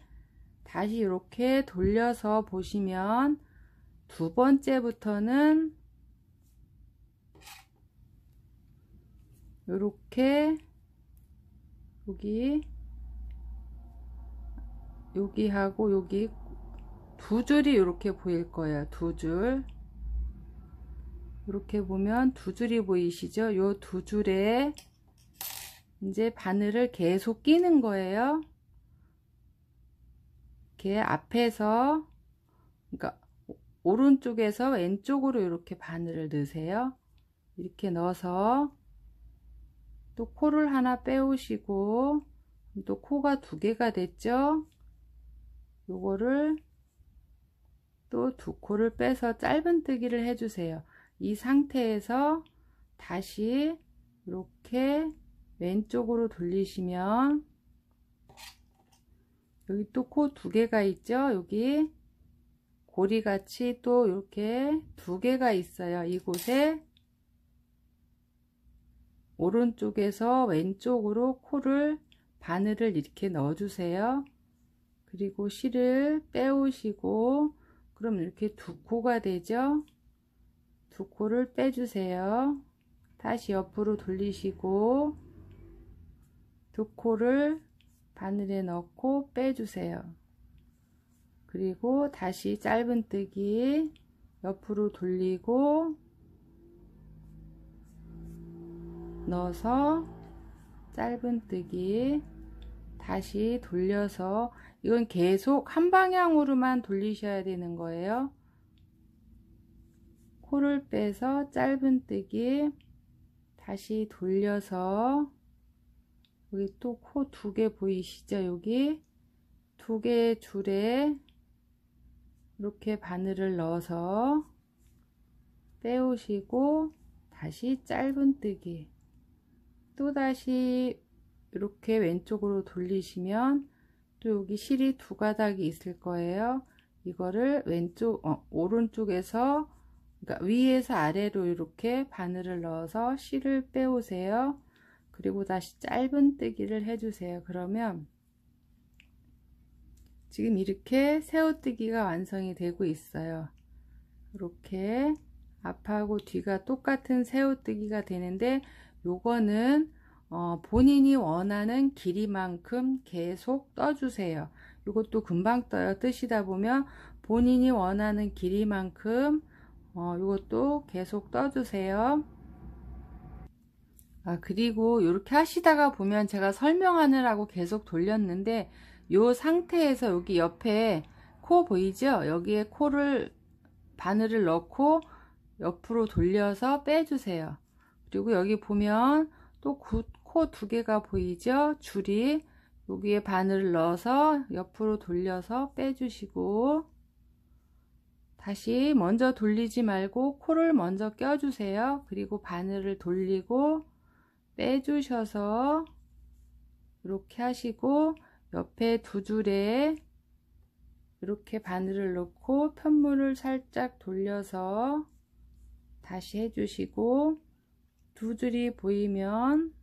다시 이렇게 돌려서 보시면 두 번째부터는 요렇게 여기 여기하고 여기 두 줄이 이렇게 보일 거예요. 두 줄. 이렇게 보면 두 줄이 보이시죠? 요 두 줄에 이제 바늘을 계속 끼는 거예요. 이렇게 앞에서 그러니까 오른쪽에서 왼쪽으로 이렇게 바늘을 넣으세요. 이렇게 넣어서 또 코를 하나 빼오시고 또 코가 두 개가 됐죠 요거를 또 두 코를 빼서 짧은뜨기를 해주세요 이 상태에서 다시 이렇게 왼쪽으로 돌리시면 여기 또 코 두 개가 있죠 여기 고리같이 또 이렇게 두 개가 있어요 이곳에 오른쪽에서 왼쪽으로 코를 바늘을 이렇게 넣어주세요. 그리고 실을 빼오시고 그럼 이렇게 두 코가 되죠? 두 코를 빼주세요. 다시 옆으로 돌리시고 두 코를 바늘에 넣고 빼주세요. 그리고 다시 짧은뜨기 옆으로 돌리고 넣어서 짧은뜨기 다시 돌려서 이건 계속 한 방향으로만 돌리셔야 되는 거예요 코를 빼서 짧은뜨기 다시 돌려서 여기 또 코 두 개 보이시죠 여기 두 개의 줄에 이렇게 바늘을 넣어서 빼오시고 다시 짧은뜨기 또다시 이렇게 왼쪽으로 돌리시면 또 여기 실이 두 가닥이 있을 거예요. 이거를 왼쪽, 어, 오른쪽에서 그러니까 위에서 아래로 이렇게 바늘을 넣어서 실을 빼오세요. 그리고 다시 짧은 뜨기를 해주세요. 그러면 지금 이렇게 새우뜨기가 완성이 되고 있어요. 이렇게 앞하고 뒤가 똑같은 새우뜨기가 되는데 요거는 어, 본인이 원하는 길이만큼 계속 떠주세요. 이것도 금방 떠요. 뜨시다 보면 본인이 원하는 길이만큼 어, 이것도 계속 떠주세요. 아, 그리고 이렇게 하시다가 보면 제가 설명하느라고 계속 돌렸는데 이 상태에서 여기 옆에 코 보이죠? 여기에 코를 바늘을 넣고 옆으로 돌려서 빼주세요. 그리고 여기 보면 또 코두 개가 보이죠? 줄이 여기에 바늘을 넣어서 옆으로 돌려서 빼주시고 다시 먼저 돌리지 말고 코를 먼저 껴주세요. 그리고 바늘을 돌리고 빼주셔서 이렇게 하시고 옆에 두 줄에 이렇게 바늘을 넣고 편물을 살짝 돌려서 다시 해주시고 두 줄이 보이면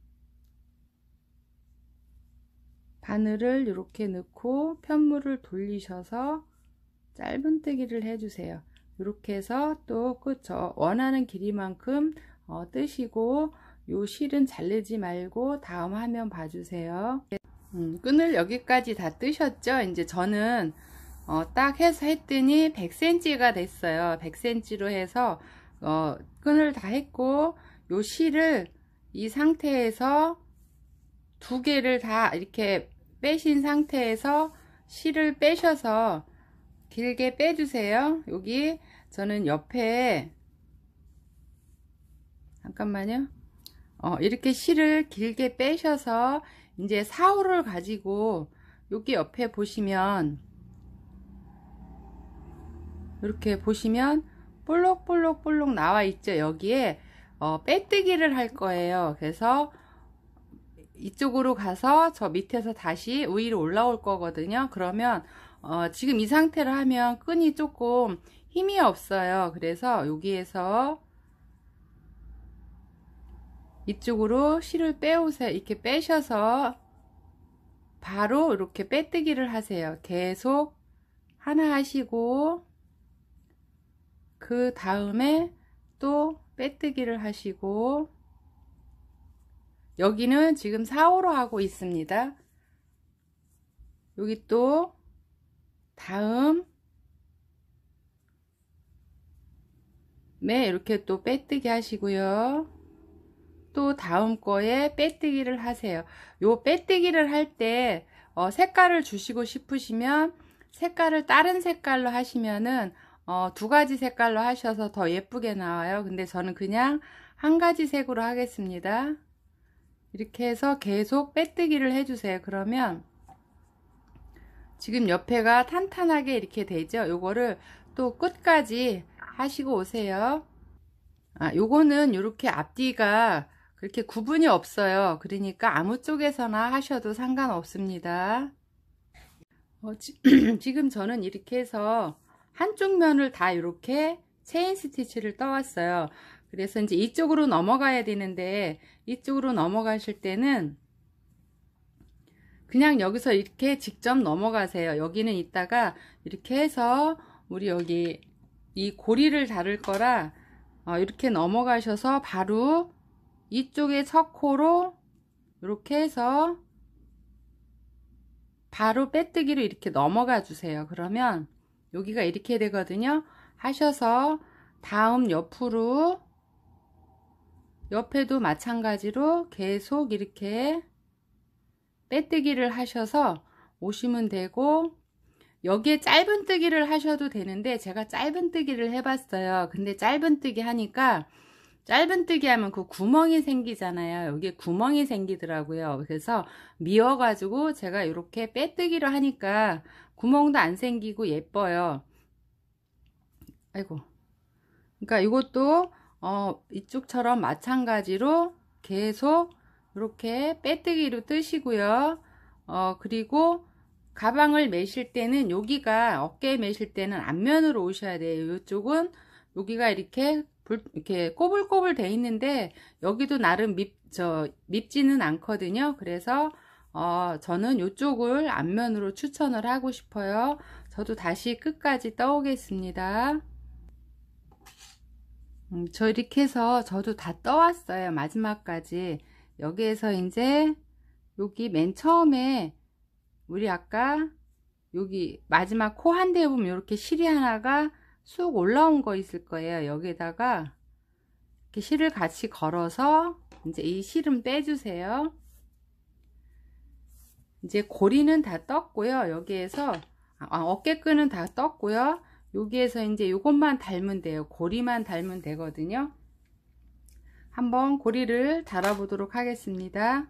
바늘을 이렇게 넣고 편물을 돌리셔서 짧은뜨기를 해주세요. 이렇게 해서 또 끝, 저 원하는 길이만큼 어, 뜨시고 요 실은 잘르지 말고 다음 화면 봐주세요. 음, 끈을 여기까지 다 뜨셨죠? 이제 저는 어, 딱 해서 했더니 100cm가 됐어요. 100cm로 해서 어, 끈을 다 했고 요 실을 이 상태에서 두 개를 다 이렇게 빼신 상태에서 실을 빼셔서 길게 빼주세요. 여기 저는 옆에 잠깐만요. 어, 이렇게 실을 길게 빼셔서 이제 사울을 가지고 여기 옆에 보시면 이렇게 보시면 볼록볼록볼록 나와 있죠. 여기에 어, 빼뜨기를 할 거예요. 그래서 이쪽으로 가서 저 밑에서 다시 위로 올라올 거거든요. 그러면 어, 지금 이 상태로 하면 끈이 조금 힘이 없어요. 그래서 여기에서 이쪽으로 실을 빼오세요. 이렇게 빼셔서 바로 이렇게 빼뜨기를 하세요. 계속 하나 하시고 그 다음에 또 빼뜨기를 하시고 여기는 지금 4호로 하고 있습니다. 여기 또 다음 네 이렇게 또 빼뜨기 하시고요. 또 다음 거에 빼뜨기를 하세요. 요 빼뜨기를 할때 어, 색깔을 주시고 싶으시면 색깔을 다른 색깔로 하시면은 어, 두 가지 색깔로 하셔서 더 예쁘게 나와요. 근데 저는 그냥 한 가지 색으로 하겠습니다. 이렇게 해서 계속 빼뜨기를 해주세요. 그러면 지금 옆에가 탄탄하게 이렇게 되죠. 요거를 또 끝까지 하시고 오세요. 아, 요거는 이렇게 앞뒤가 그렇게 구분이 없어요. 그러니까 아무 쪽에서나 하셔도 상관없습니다. 어, 지, 지금 저는 이렇게 해서 한쪽 면을 다 이렇게 체인 스티치를 떠왔어요. 그래서 이제 이쪽으로 넘어가야 되는데 이쪽으로 넘어가실 때는 그냥 여기서 이렇게 직접 넘어가세요. 여기는 있다가 이렇게 해서 우리 여기 이 고리를 자를 거라 어, 이렇게 넘어가셔서 바로 이쪽에 석호로 이렇게 해서 바로 빼뜨기로 이렇게 넘어가 주세요. 그러면 여기가 이렇게 되거든요. 하셔서 다음 옆으로 옆에도 마찬가지로 계속 이렇게 빼뜨기를 하셔서 오시면 되고 여기에 짧은 뜨기를 하셔도 되는데 제가 짧은 뜨기를 해봤어요 근데 짧은 뜨기 하니까 짧은 뜨기 하면 그 구멍이 생기잖아요 여기에 구멍이 생기더라고요 그래서 미워 가지고 제가 이렇게 빼뜨기를 하니까 구멍도 안 생기고 예뻐요. 아이고. 그러니까 이것도 어, 이쪽처럼 마찬가지로 계속 이렇게 빼뜨기로 뜨시고요. 어, 그리고 가방을 매실 때는 여기가 어깨 에 매실 때는 앞면으로 오셔야 돼요. 이쪽은 여기가 이렇게 불, 이렇게 꼬불꼬불 돼 있는데 여기도 나름 밉, 저, 밉지는 않거든요. 그래서 어, 저는 이쪽을 앞면으로 추천을 하고 싶어요. 저도 다시 끝까지 떠오겠습니다. 음, 저 이렇게 해서 저도 다 떠왔어요. 마지막까지. 여기에서 이제 여기 맨 처음에 우리 아까 여기 마지막 코 한 대 보면 이렇게 실이 하나가 쑥 올라온 거 있을 거예요. 여기에다가 이렇게 실을 같이 걸어서 이제 이 실은 빼주세요. 이제 고리는 다 떴고요. 여기에서 아, 어깨끈은 다 떴고요. 여기에서 이제 이것만 달면 돼요. 고리만 달면 되거든요. 한번 고리를 달아보도록 하겠습니다.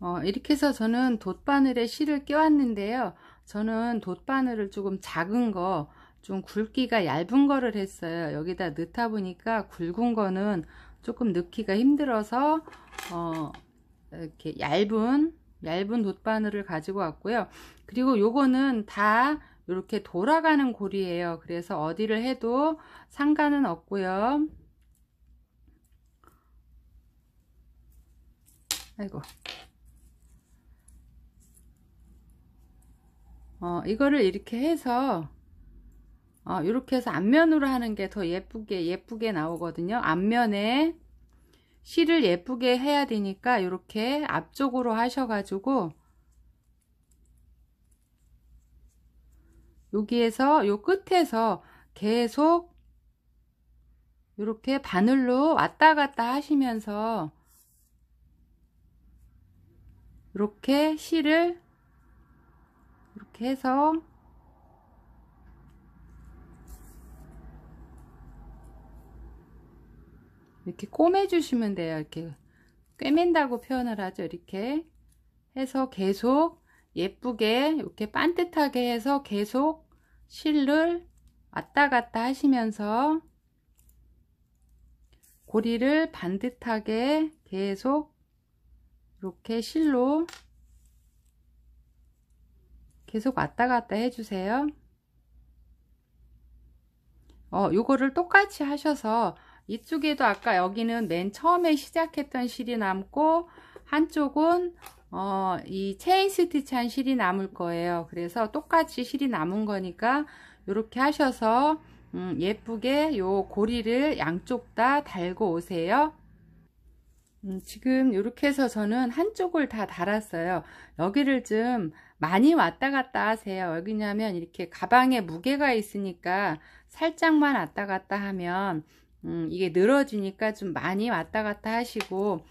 어, 이렇게 해서 저는 돗바늘에 실을 껴왔는데요. 저는 돗바늘을 조금 작은 거, 좀 굵기가 얇은 거를 했어요. 여기다 넣다 보니까 굵은 거는 조금 넣기가 힘들어서 어, 이렇게 얇은 얇은 돗바늘을 가지고 왔고요. 그리고 요거는 다 이렇게 돌아가는 고리예요. 그래서 어디를 해도 상관은 없고요. 아이고. 어, 이거를 이렇게 해서 어, 이렇게 해서 앞면으로 하는 게 더 예쁘게 예쁘게 나오거든요. 앞면에 실을 예쁘게 해야 되니까 이렇게 앞쪽으로 하셔가지고 여기에서 요 끝에서 계속 이렇게 바늘로 왔다 갔다 하시면서 이렇게 실을 이렇게 해서 이렇게 꼬매주시면 돼요. 이렇게 꿰맨다고 표현을 하죠. 이렇게 해서 계속 예쁘게 이렇게 반듯하게 해서 계속 실을 왔다 갔다 하시면서 고리를 반듯하게 계속 이렇게 실로 계속 왔다 갔다 해주세요. 어, 요거를 똑같이 하셔서 이쪽에도 아까 여기는 맨 처음에 시작했던 실이 남고 한쪽은 어, 이 체인 스티치 한 실이 남을 거예요. 그래서 똑같이 실이 남은 거니까 이렇게 하셔서 음, 예쁘게 요 고리를 양쪽 다 달고 오세요. 음, 지금 이렇게 해서 저는 한쪽을 다 달았어요. 여기를 좀 많이 왔다 갔다 하세요. 여기냐면 이렇게 가방에 무게가 있으니까 살짝만 왔다 갔다 하면 음, 이게 늘어지니까 좀 많이 왔다 갔다 하시고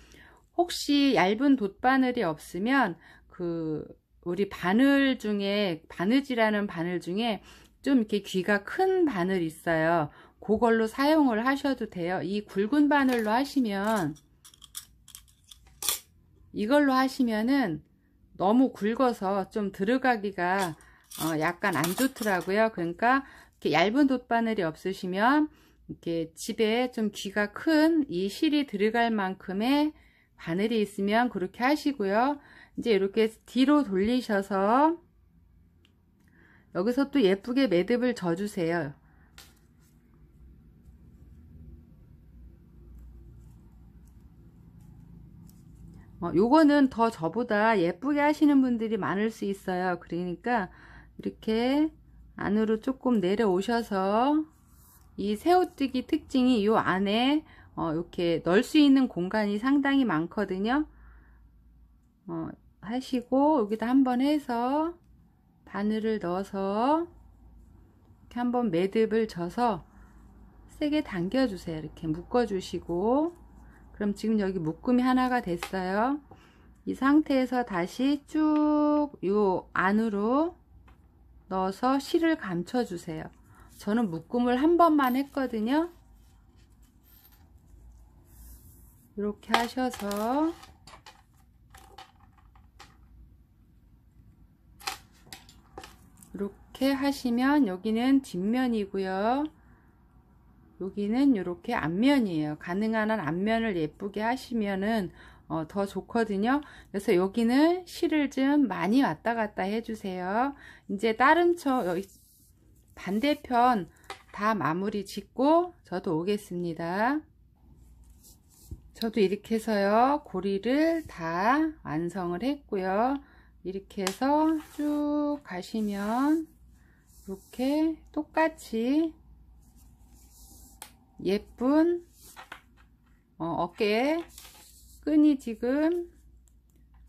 혹시 얇은 돗바늘이 없으면 그 우리 바늘 중에 바느질하는 바늘 중에 좀 이렇게 귀가 큰 바늘 있어요. 그걸로 사용을 하셔도 돼요. 이 굵은 바늘로 하시면 이걸로 하시면은 너무 굵어서 좀 들어가기가 어 약간 안 좋더라고요. 그러니까 이렇게 얇은 돗바늘이 없으시면 이렇게 집에 좀 귀가 큰 이 실이 들어갈 만큼의 바늘이 있으면 그렇게 하시고요. 이제 이렇게 뒤로 돌리셔서 여기서 또 예쁘게 매듭을 져주세요. 어, 요거는 더 저보다 예쁘게 하시는 분들이 많을 수 있어요. 그러니까 이렇게 안으로 조금 내려오셔서 이 새우뜨기 특징이 이 안에 어, 이렇게 넣을 수 있는 공간이 상당히 많거든요. 어, 하시고 여기다 한번 해서 바늘을 넣어서 이렇게 한번 매듭을 져서 세게 당겨주세요. 이렇게 묶어주시고 그럼 지금 여기 묶음이 하나가 됐어요. 이 상태에서 다시 쭉 요 안으로 넣어서 실을 감춰주세요. 저는 묶음을 한 번만 했거든요. 이렇게 하셔서 이렇게 하시면 여기는 뒷면이고요. 여기는 이렇게 앞면이에요. 가능한 한 앞면을 예쁘게 하시면은 어, 더 좋거든요. 그래서 여기는 실을 좀 많이 왔다 갔다 해주세요. 이제 다른 처, 반대편 다 마무리 짓고 저도 오겠습니다. 저도 이렇게 해서요. 고리를 다 완성을 했고요. 이렇게 해서 쭉 가시면 이렇게 똑같이 예쁜 어, 어깨 끈이 지금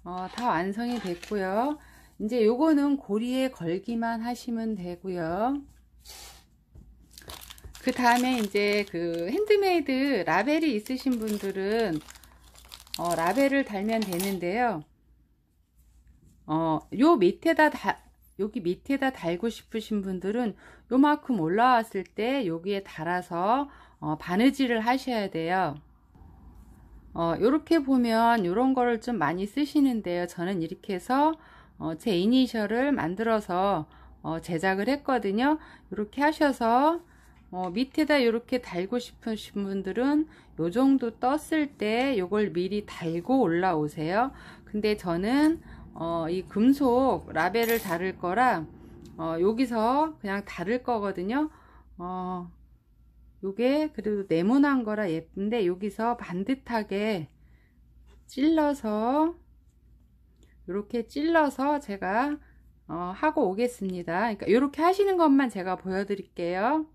어, 다 완성이 됐고요. 이제 요거는 고리에 걸기만 하시면 되고요. 그 다음에 이제 그 핸드메이드 라벨이 있으신 분들은 어, 라벨을 달면 되는데요. 어, 요 밑에다 다, 여기 밑에다 달고 싶으신 분들은 요만큼 올라왔을 때 여기에 달아서 어, 바느질을 하셔야 돼요. 어, 요렇게 보면 요런 거를 좀 많이 쓰시는데요. 저는 이렇게 해서 어, 제 이니셜을 만들어서 어, 제작을 했거든요. 이렇게 하셔서 어, 밑에다 이렇게 달고 싶으신 분들은 이 정도 떴을 때 이걸 미리 달고 올라오세요 근데 저는 어, 이 금속 라벨을 다를 거라 어, 여기서 그냥 다를 거거든요 어, 요게 그래도 네모난 거라 예쁜데 여기서 반듯하게 찔러서 이렇게 찔러서 제가 어, 하고 오겠습니다 그러니까 이렇게 하시는 것만 제가 보여드릴게요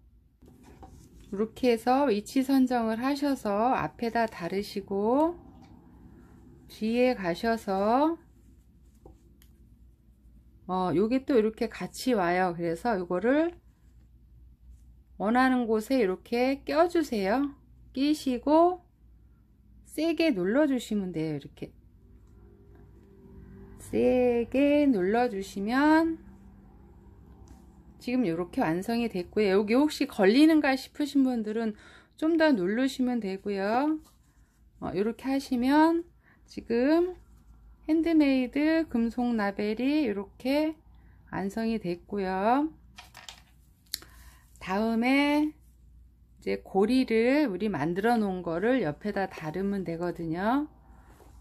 이렇게 해서 위치 선정을 하셔서 앞에다 다르시고 뒤에 가셔서 어, 요게 또 이렇게 같이 와요. 그래서 이거를 원하는 곳에 이렇게 껴주세요. 끼시고 세게 눌러주시면 돼요. 이렇게 세게 눌러주시면 지금 이렇게 완성이 됐고요. 여기 혹시 걸리는가 싶으신 분들은 좀 더 누르시면 되고요. 어, 이렇게 하시면 지금 핸드메이드 금속 라벨이 이렇게 완성이 됐고요. 다음에 이제 고리를 우리 만들어 놓은 거를 옆에다 다르면 되거든요.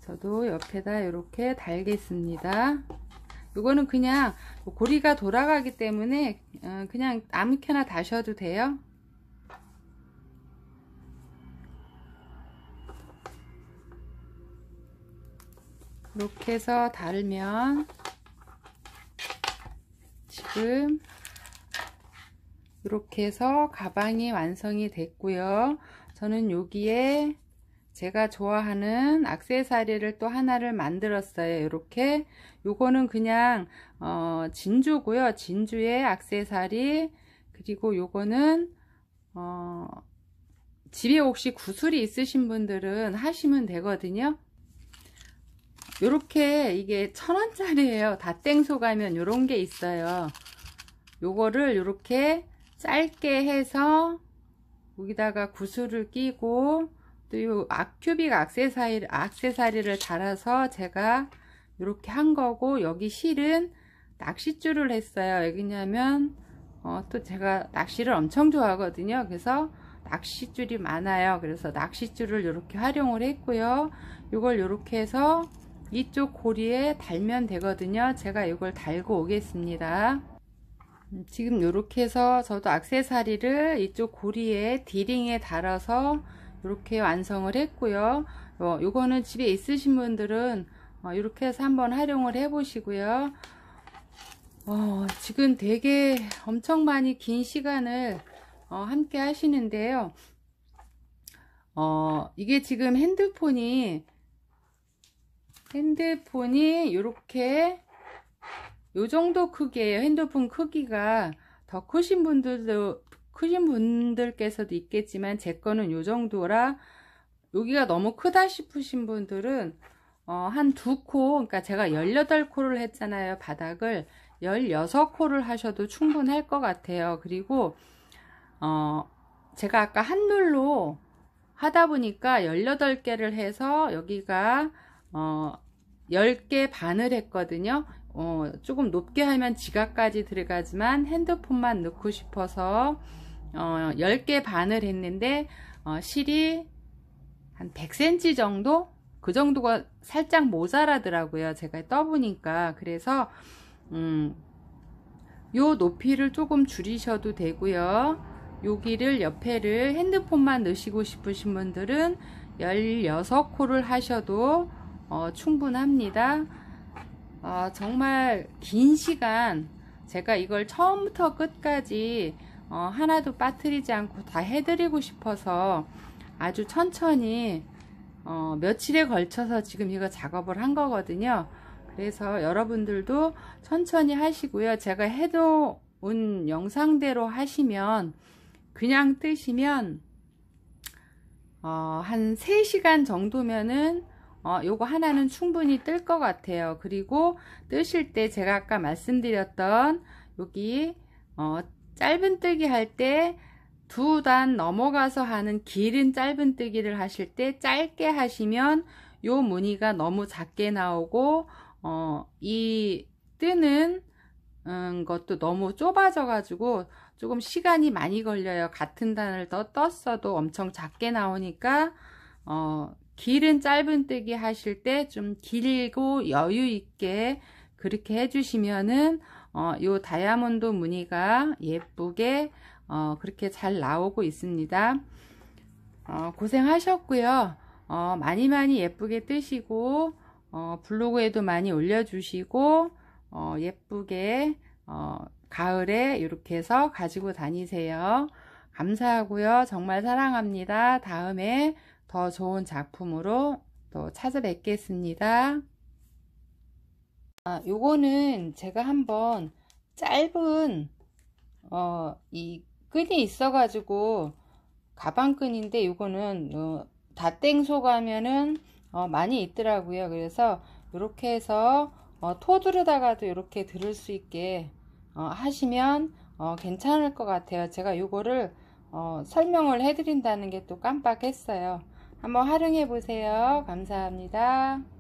저도 옆에다 이렇게 달겠습니다. 이거는 그냥 뭐 고리가 돌아가기 때문에 어, 그냥 아무 캐나 다셔도 돼요. 이렇게 해서 다르면 지금 이렇게 해서 가방이 완성이 됐고요. 저는 여기에 제가 좋아하는 악세사리를 또 하나를 만들었어요. 이렇게 요거는 그냥 어, 진주고요. 진주의 악세사리 그리고 요거는 어, 집에 혹시 구슬이 있으신 분들은 하시면 되거든요. 요렇게 이게 천원짜리예요. 다땡소 가면 요런 게 있어요. 요거를 요렇게 짧게 해서 여기다가 구슬을 끼고 또이 아큐빅 악세사리, 악세사리를 달아서 제가 이렇게 한 거고 여기 실은 낚싯줄을 했어요. 왜기냐면 어, 또 제가 낚시를 엄청 좋아하거든요. 그래서 낚싯줄이 많아요. 그래서 낚싯줄을 이렇게 활용을 했고요. 이걸 이렇게 해서 이쪽 고리에 달면 되거든요. 제가 이걸 달고 오겠습니다. 음, 지금 이렇게 해서 저도 악세사리를 이쪽 고리에 디링에 달아서 이렇게 완성을 했고요 어, 요거는 집에 있으신 분들은 어, 이렇게 해서 한번 활용을 해 보시고요 어, 지금 되게 엄청 많이 긴 시간을 어, 함께 하시는데요 어, 이게 지금 핸드폰이 핸드폰이 이렇게 요 정도 크기에요 핸드폰 크기가 더 크신 분들도 크신 분들께서도 있겠지만 제 거는 요 정도라 여기가 너무 크다 싶으신 분들은 어, 한 두 코, 그러니까 제가 18코를 했잖아요. 바닥을 16코를 하셔도 충분할 것 같아요. 그리고 어, 제가 아까 한둘로 하다 보니까 18개를 해서 여기가 어, 10개 반을 했거든요. 어, 조금 높게 하면 지갑까지 들어가지만 핸드폰만 넣고 싶어서 어, 10개 반을 했는데 어, 실이 한 100cm 정도? 그 정도가 살짝 모자라더라고요. 제가 떠보니까. 그래서 음, 요 높이를 조금 줄이셔도 되고요. 여기를 옆에를 핸드폰만 넣으시고 싶으신 분들은 16코를 하셔도 어, 충분합니다. 어, 정말 긴 시간 제가 이걸 처음부터 끝까지 어, 하나도 빠뜨리지 않고 다 해드리고 싶어서 아주 천천히 어, 며칠에 걸쳐서 지금 이거 작업을 한 거거든요. 그래서 여러분들도 천천히 하시고요. 제가 해도 온 영상대로 하시면 그냥 뜨시면 어, 한 3시간 정도면은 어, 요거 하나는 충분히 뜰 것 같아요. 그리고 뜨실 때 제가 아까 말씀드렸던 여기 어, 짧은뜨기 할 때 두 단 넘어가서 하는 길은 짧은뜨기를 하실 때 짧게 하시면 요 무늬가 너무 작게 나오고 어, 이 뜨는 음, 것도 너무 좁아져 가지고 조금 시간이 많이 걸려요 같은 단을 더 떴어도 엄청 작게 나오니까 어, 길은 짧은뜨기 하실 때 좀 길고 여유 있게 그렇게 해주시면은 어, 요 다이아몬드 무늬가 예쁘게 어, 그렇게 잘 나오고 있습니다. 어, 고생하셨고요. 어, 많이 많이 예쁘게 뜨시고 어, 블로그에도 많이 올려주시고 어, 예쁘게 어, 가을에 이렇게 해서 가지고 다니세요. 감사하고요. 정말 사랑합니다. 다음에 더 좋은 작품으로 또 찾아뵙겠습니다. 아, 요거는 제가 한번 짧은 어, 이 끈이 있어 가지고 가방끈인데 요거는 어, 다땡소 가면은 어, 많이 있더라고요 그래서 이렇게 해서 어, 토두르다가도 이렇게 들을 수 있게 어, 하시면 어, 괜찮을 것 같아요 제가 요거를 어, 설명을 해드린다는 게 또 깜빡했어요 한번 활용해 보세요 감사합니다